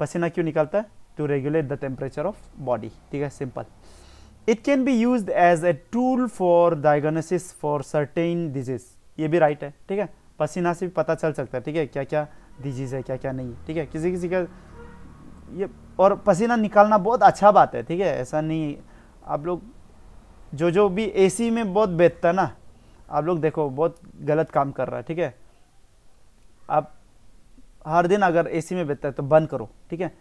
पसीना क्यों निकलता है to regulate the temperature of body ठीक है simple it can be use as a tool for diagnosis for certain disease ये भी राइट है ठीक है पसीना से भी पता चल सकता है ठीक है क्या क्या डिजीज है क्या क्या नहीं है ठीक है किसी किसी का ये और पसीना निकालना बहुत अच्छा बात है ठीक है ऐसा नहीं आप लोग जो जो भी एसी में बहुत बेचता ना आप लोग देखो बहुत गलत काम कर रहा है ठीक है आप हर दिन अगर एसी में बेहतर है तो बंद करो ठीक है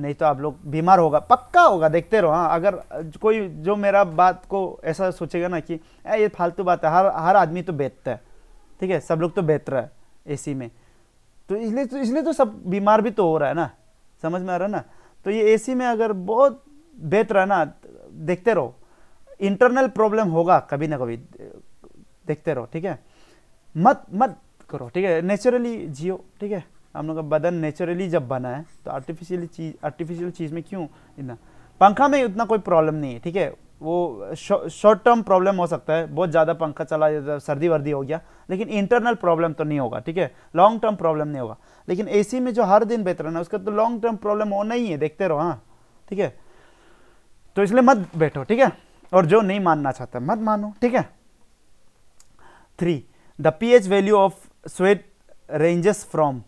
नहीं तो आप लोग बीमार होगा पक्का होगा देखते रहो हाँ अगर कोई जो मेरा बात को ऐसा सोचेगा ना कि ये फालतू बात है हर हर आदमी तो बेचता है ठीक है सब लोग तो बेहतर है एसी में तो इसलिए तो इसलिए तो सब बीमार भी तो हो रहा है ना समझ में आ रहा ना तो ये एसी में अगर बहुत बेहतर है ना देखते रहो इंटरनल प्रॉब्लम होगा कभी ना कभी देखते रहो ठीक है मत मत करो ठीक है नेचुरली जियो ठीक है हम लोग का बदन नेचुरली जब बना है तो आर्टिफिशियली चीज़ आर्टिफिशियल चीज़ में क्यों इतना पंखा में उतना कोई प्रॉब्लम नहीं है ठीक है वो शॉर्ट टर्म प्रॉब्लम हो सकता है बहुत ज़्यादा पंखा चला जाता सर्दी वर्दी हो गया लेकिन इंटरनल प्रॉब्लम तो नहीं होगा ठीक है लॉन्ग टर्म प्रॉब्लम नहीं होगा लेकिन एसी में जो हर दिन बेहतर है उसका तो लॉन्ग टर्म प्रॉब्लम होना ही है देखते रहो हाँ ठीक है तो इसलिए मत बैठो ठीक है और जो नहीं मानना चाहता मत मानो ठीक है three the P H value of sweat ranges from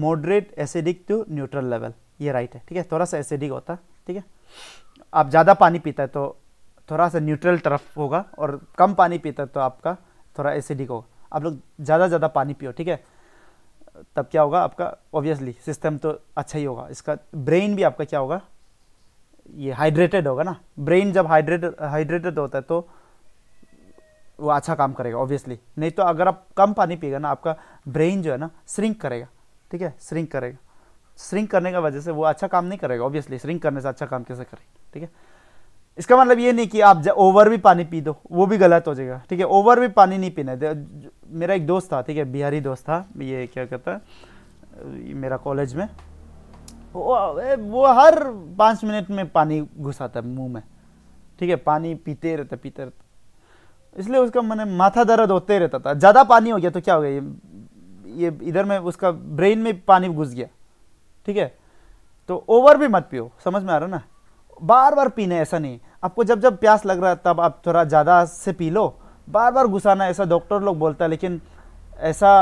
moderate acidic to neutral level ये राइट है ठीक है थोड़ा सा एसिडिक होता है ठीक है आप ज़्यादा पानी पीता है तो थोड़ा सा न्यूट्रल तरफ होगा और कम पानी पीता तो आपका थोड़ा एसिडिक होगा आप लोग ज़्यादा ज़्यादा पानी पियो ठीक है तब क्या होगा आपका ऑब्वियसली सिस्टम तो अच्छा ही होगा इसका ब्रेन भी आपका क्या होगा ये हाइड्रेटेड होगा ना ब्रेन जब हाइड्रेट हाइड्रेटेड होता है तो वो अच्छा काम करेगा ऑब्वियसली नहीं तो अगर आप कम पानी पिएगा ना आपका ब्रेन जो है ना श्रिंक करेगा ठीक है श्रिंक करेगा श्रिंक करने की वजह से वो अच्छा काम नहीं करेगा ऑब्वियसली श्रिंक करने से अच्छा काम कैसे करेगा ठीक है इसका मतलब ये नहीं कि आप ओवर भी पानी पी दो वो भी गलत हो जाएगा ठीक है ओवर भी पानी नहीं पीना है मेरा एक दोस्त था ठीक है बिहारी दोस्त था ये क्या कहता है मेरा कॉलेज में वो, वो हर पाँच मिनट में पानी घुसाता है मुँह में ठीक है पानी पीते रहता पीते रहता इसलिए उसका मैंने माथा दर्द होते रहता था ज़्यादा पानी हो गया तो क्या हो गया ये ये इधर में उसका ब्रेन में पानी घुस गया ठीक है तो ओवर भी मत पियो समझ में आ रहा ना बार बार पीने ऐसा नहीं आपको जब जब प्यास लग रहा है तब आप थोड़ा ज़्यादा से पी लो बार बार घुसाना ऐसा डॉक्टर लोग बोलता है लेकिन ऐसा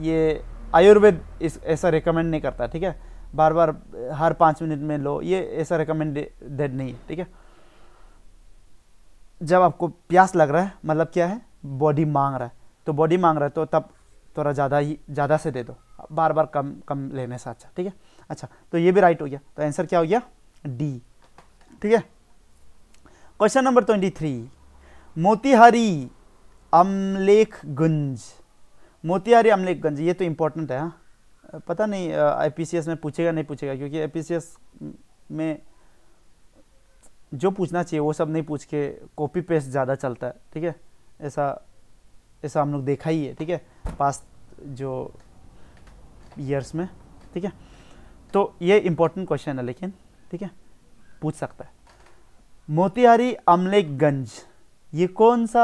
ये आयुर्वेद इस ऐसा रिकमेंड नहीं करता ठीक है बार बार हर पाँच मिनट में लो ये ऐसा रिकमेंडेड नहीं है ठीक है जब आपको प्यास लग रहा है मतलब क्या है बॉडी मांग रहा है तो बॉडी मांग रहा है तो तब थोड़ा ज़्यादा ही ज़्यादा से दे दो बार बार कम कम लेने से अच्छा ठीक है अच्छा तो ये भी राइट हो गया तो आंसर क्या हो गया डी ठीक है question number twenty three Motihari Amlekhganj Motihari Amlekhganj ये तो इम्पोर्टेंट है हाँ पता नहीं आईपीसीएस में पूछेगा नहीं पूछेगा क्योंकि आईपीसीएस में जो पूछना चाहिए वो सब नहीं पूछ के कॉपी पेस्ट ज़्यादा चलता है ठीक है ऐसा ऐसा हम लोग देखा ही है ठीक है पास्ट जो ईयर्स में ठीक है तो ये इम्पोर्टेंट क्वेश्चन है लेकिन ठीक है पूछ सकता है मोतिहारी अमलेखगंज ये कौन सा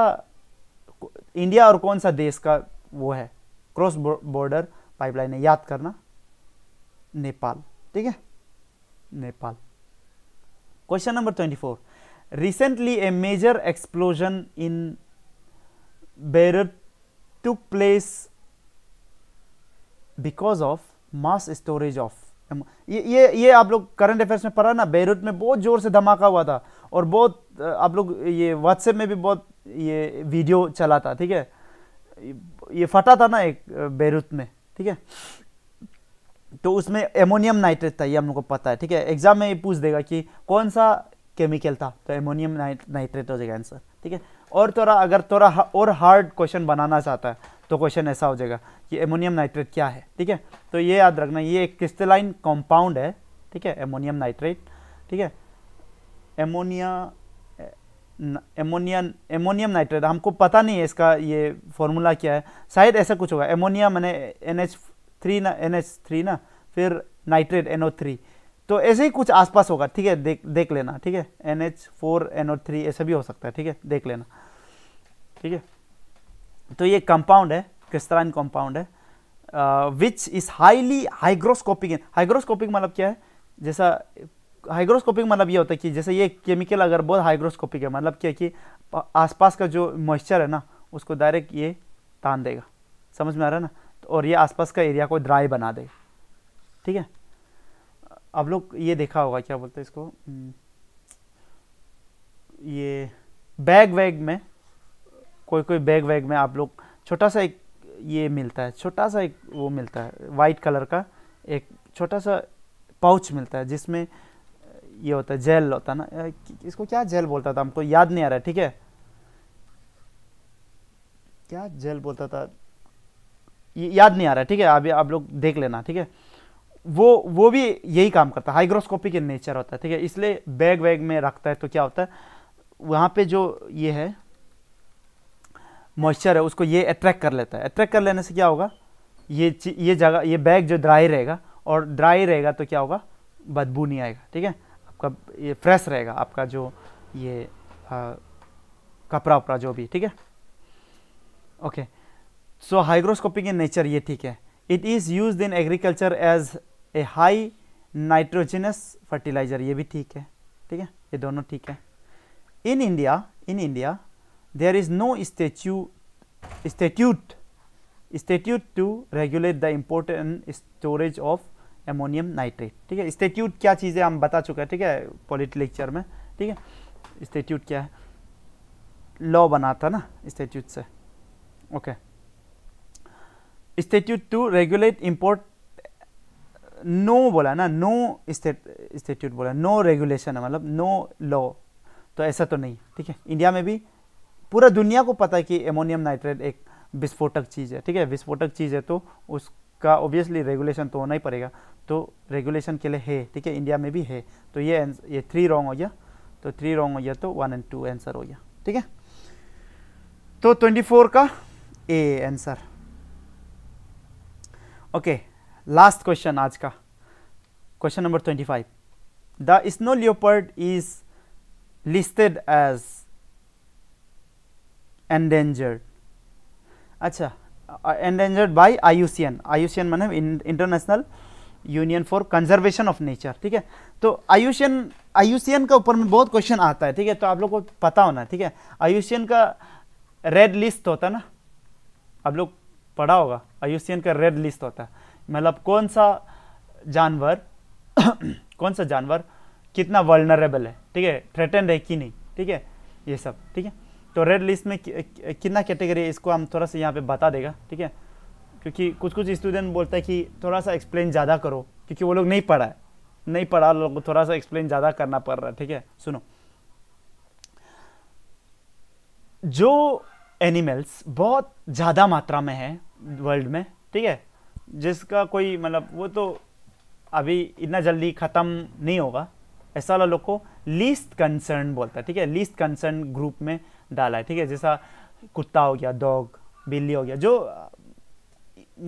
इंडिया और कौन सा देश का वो है क्रॉस बॉर्डर पाइपलाइन है याद करना नेपाल ठीक है Nepal question number twenty four recently a major explosion in Beirut place because of mass storage of ये ये ये आप लोग करंट अफेयर्स में पढ़ा ना बेरूत में बहुत ज़ोर से धमाका हुआ था और बहुत आप लोग ये व्हाट्सएप में भी बहुत ये वीडियो चला था ठीक है ये फटा था ना एक बेरूत में ठीक है तो उसमें एमोनियम नाइट्रेट था ये हम लोग को पता है ठीक है एग्जाम में ये पूछ देगा कि कौन सा केमिकल था तो एमोनियम नाइट्रेट हो जाएगा आंसर ठीक है और थोड़ा अगर थोड़ा और हार्ड क्वेश्चन बनाना चाहता है तो क्वेश्चन ऐसा हो जाएगा कि एमोनियम नाइट्रेट क्या है ठीक है तो ये याद रखना ये एक क्रिस्टलाइन कॉम्पाउंड है ठीक है एमोनियम नाइट्रेट ठीक है एमोनिया एमोनियन एमोनियम नाइट्रेट हमको पता नहीं है इसका ये फॉर्मूला क्या है शायद ऐसा कुछ होगा एमोनिया मैंने एन एच थ्री ना एन एच थ्री ना फिर नाइट्रेट एन ओ थ्री तो ऐसे ही कुछ आसपास होगा ठीक है देख देख लेना ठीक है N H four N O three ऐसा भी हो सकता है ठीक है देख लेना ठीक है तो ये कंपाउंड है क्रिस्टलाइन कंपाउंड है which is highly hygroscopic hygroscopic मतलब क्या है जैसा हाइग्रोस्कोपिक मतलब ये होता है कि जैसे ये केमिकल अगर बहुत हाइग्रोस्कोपिक है मतलब क्या कि आसपास का जो मॉइस्चर है ना उसको डायरेक्ट ये तान देगा समझ में आ रहा है ना तो और ये आसपास का एरिया को ड्राई बना देगा ठीक है आप लोग ये देखा होगा क्या बोलते हैं इसको हम्म, ये बैग वैग में कोई कोई बैग वैग में आप लोग छोटा सा एक ये मिलता है छोटा सा एक वो मिलता है वाइट कलर का एक छोटा सा पाउच मिलता है जिसमें ये होता है जेल होता है ना इसको क्या जेल बोलता था हमको याद नहीं आ रहा है ठीक है क्या जेल बोलता था याद नहीं आ रहा है ठीक है अभी आप लोग देख लेना ठीक है वो वो भी यही काम करता है हाइग्रोस्कोपिक इन नेचर होता है ठीक है इसलिए बैग वैग में रखता है तो क्या होता है वहाँ पे जो ये है मॉइस्चर है उसको ये अट्रैक्ट कर लेता है अट्रैक्ट कर लेने से क्या होगा ये ये जगह ये बैग जो ड्राई रहेगा और ड्राई रहेगा तो क्या होगा बदबू नहीं आएगा ठीक है आपका ये फ्रेश रहेगा आपका जो ये कपड़ा उपड़ा जो भी ठीक है okay so hygroscopic in nature ये ठीक है it is use in agriculture as a high nitrogenous fertiliser ये भी ठीक है ठीक है ये दोनों ठीक है in India in India there is no statute statute statute to regulate the import and storage of ammonium nitrate ठीक है स्टेट्यूट क्या चीज़ है हम बता चुके हैं ठीक है पॉलिट लेक्चर में ठीक है स्टेट्यूट क्या है लॉ बनाता ना स्टेट्यूट से okay statute to regulate import no बोला ना नो स्टेट्यूट बोला नो रेगुलेशन है मतलब नो लॉ तो ऐसा तो नहीं ठीक है इंडिया में भी पूरा दुनिया को पता है कि एमोनियम नाइट्रेट एक विस्फोटक चीज़ है ठीक है विस्फोटक चीज़ है तो उसका ऑब्वियसली रेगुलेशन तो होना ही पड़ेगा तो रेगुलेशन के लिए है ठीक है इंडिया में भी है तो ये ये थ्री रॉन्ग हो गया तो थ्री रॉन्ग हो गया तो वन एंड टू आंसर हो गया ठीक है तो ट्वेंटी फोर का A answer okay last question आज का question number twenty five the snow leopard is listed as endangered अच्छा endangered by by IUCN IUCN international union for conservation of nature ठीक है तो आयुषियन आयुषियन का ऊपर में बहुत क्वेश्चन आता है ठीक है तो आप लोग को पता होना ठीक है आयुषियन का रेड लिस्ट होता है ना आप लोग पढ़ा होगा आयुषियन का रेड लिस्ट होता है मतलब कौन सा जानवर कौन सा जानवर कितना वर्नरेबल है ठीक है थ्रेटेंड है कि नहीं ठीक है ये सब ठीक है तो रेड लिस्ट में कितना कैटेगरी है इसको हम थोड़ा सा यहाँ पे बता देगा ठीक है क्योंकि कुछ कुछ स्टूडेंट बोलता है कि थोड़ा सा एक्सप्लेन ज़्यादा करो क्योंकि वो लोग नहीं पढ़ा है नहीं पढ़ा लोग को थोड़ा सा एक्सप्लेन ज़्यादा करना पड़ रहा है ठीक है सुनो जो एनिमल्स बहुत ज़्यादा मात्रा में है वर्ल्ड में ठीक है जिसका कोई मतलब वो तो अभी इतना जल्दी ख़त्म नहीं होगा ऐसा वाला लोग को लीस्ट कंसर्न बोलता है ठीक है लीस्ट कंसर्न ग्रुप में डाला है ठीक है जैसा कुत्ता हो गया डॉग बिल्ली हो गया जो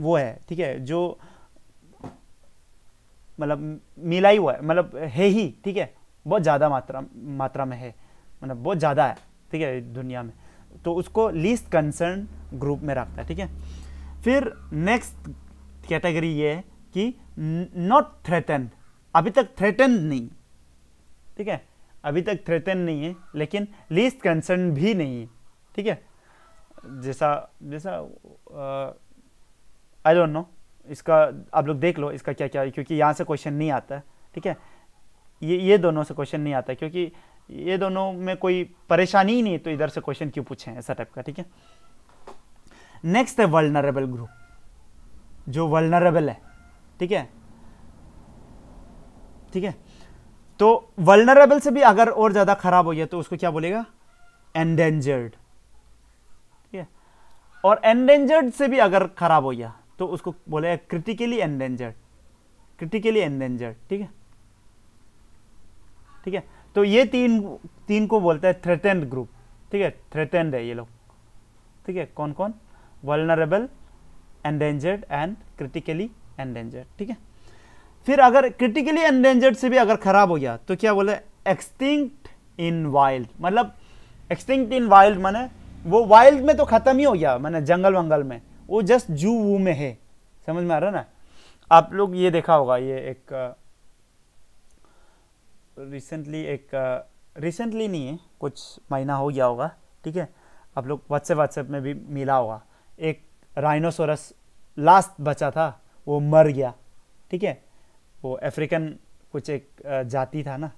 वो है ठीक है जो मतलब मिला ही हुआ है मतलब है ही ठीक है बहुत ज़्यादा मात्रा मात्रा में है मतलब बहुत ज़्यादा है ठीक है दुनिया में तो उसको लीस्ट कंसर्न ग्रुप में रखता है ठीक है फिर नेक्स्ट कैटेगरी ये है कि नॉट थ्रेटन अभी तक थ्रेटन नहीं ठीक है अभी तक थ्रेटन नहीं है लेकिन लीस्ट कंसर्न भी नहीं है ठीक है जैसा जैसा आई डोंट नो इसका आप लोग देख लो इसका क्या क्या क्योंकि यहाँ से क्वेश्चन नहीं आता है ठीक है ये ये दोनों से क्वेश्चन नहीं आता क्योंकि ये दोनों में कोई परेशानी ही नहीं है तो इधर से क्वेश्चन क्यों पूछे ऐसा टाइप का ठीक है नेक्स्ट है वर्नरेबल ग्रुप जो वर्नरेबल है ठीक है ठीक है तो वल्नरेबल से भी अगर और ज्यादा खराब हो गया तो उसको क्या बोलेगा एंडेंजर्ड ठीक है और एंडेंजर्ड से भी अगर खराब हो गया तो उसको बोलेगा क्रिटिकली एंडेंजर्ड क्रिटिकली एंडेंजर्ड ठीक है ठीक है तो ये तीन तीन को बोलते हैं थ्रेटेंड ग्रुप ठीक है थ्रेटेंड है ये लोग ठीक है कौन कौन vulnerable endangered and critically endangered ठीक है फिर अगर क्रिटिकली एंडेंजर्ड से भी अगर ख़राब हो गया तो क्या बोले एक्सटिंक्ट इन वाइल्ड मतलब एक्सटिंक्ट इन वाइल्ड माने वो वाइल्ड में तो ख़त्म ही हो गया मैंने जंगल वंगल में वो जस्ट जू वू में है समझ में आ रहा है ना आप लोग ये देखा होगा ये एक रिसेंटली एक रिसेंटली नहीं है कुछ महीना हो गया होगा ठीक है आप लोग व्हाट्सएप व्हाट्सएप में भी मिला होगा एक राइनोसोरस लास्ट बचा था वो मर गया ठीक है वो अफ्रीकन कुछ एक जाति था ना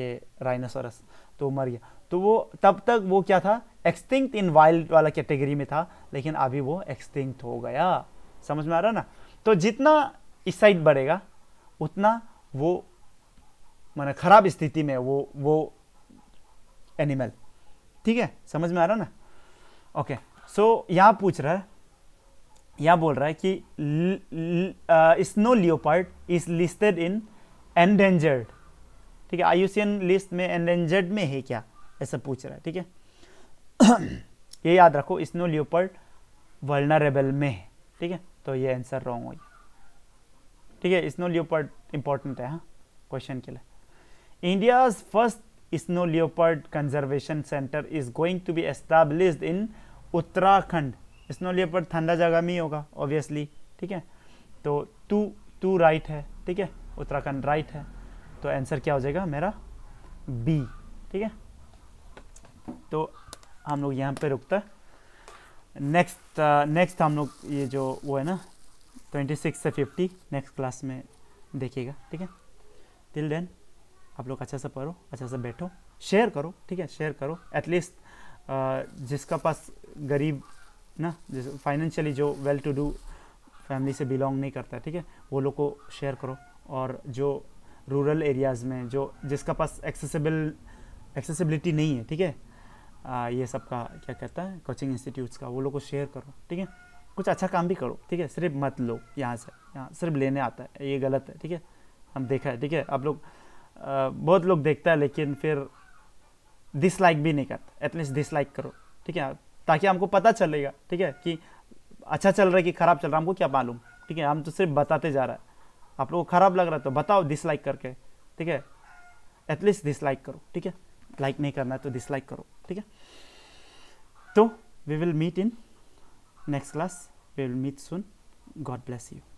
ये राइनासोरस तो मर गया तो वो तब तक वो क्या था एक्सटिंक्ट इन वाइल्ड वाला कैटेगरी में था लेकिन अभी वो एक्सटिंक्ट हो गया समझ में आ रहा ना तो जितना इस साइड बढ़ेगा उतना वो मैंने खराब स्थिति में वो वो एनिमल ठीक है समझ में आ रहा ना ओके सो यहाँ पूछ रहा है यहाँ बोल रहा है कि snow leopard is listed in endangered ठीक है आयुषियन लिस्ट में एंडेंजर्ड में है क्या ऐसा पूछ रहा है ठीक है ये याद रखो स्नो लियोपर्ड वर्नरेबल में है ठीक है तो ये आंसर रॉन्ग हो गया ठीक है स्नो लियोपर्ड इंपॉर्टेंट है हाँ क्वेश्चन के लिए India first snow leopard conservation centre is going to be establish in Uttarakhand snow leopard ठंडा जगह में ही होगा ऑब्वियसली ठीक है तो टू टू राइट है ठीक है उत्तराखंड राइट है तो आंसर क्या हो जाएगा मेरा बी ठीक है तो हम लोग यहाँ पे रुकता नेक्स्ट नेक्स्ट हम लोग ये जो वो है ना ट्वेंटी सिक्स से फिफ्टी नेक्स्ट क्लास में देखिएगा ठीक है टिल देन आप लोग अच्छा से पढ़ो अच्छा से बैठो शेयर करो ठीक है शेयर करो एटलीस्ट uh, जिसका पास गरीब ना जैसे फाइनेंशियली जो वेल टू डू फैमिली से बिलोंग नहीं करता है ठीक है वो लोग को शेयर करो और जो रूरल एरियाज़ में जो जिसका पास एक्सेसिबल एक्सेसिबिलिटी नहीं है ठीक है ये सब का क्या कहता है कोचिंग इंस्टीट्यूट्स का वो लोग को शेयर करो ठीक है कुछ अच्छा काम भी करो ठीक है सिर्फ मत लो यहाँ से यहाँ सिर्फ लेने आता है ये गलत है ठीक है हम देखा है ठीक है आप लोग बहुत लोग देखता है लेकिन फिर डिसलाइक भी नहीं करता एटलीस्ट डिसलाइक करो ठीक है ताकि हमको पता चलेगा ठीक है कि अच्छा चल रहा है कि खराब चल रहा है हमको क्या मालूम ठीक है हम तो सिर्फ बताते जा रहा है आप लोग को खराब लग रहा है तो बताओ डिसलाइक करके ठीक है एटलीस्ट डिसलाइक करो ठीक है लाइक नहीं करना है तो डिसलाइक करो ठीक है तो we will meet in next class we will meet soon God bless you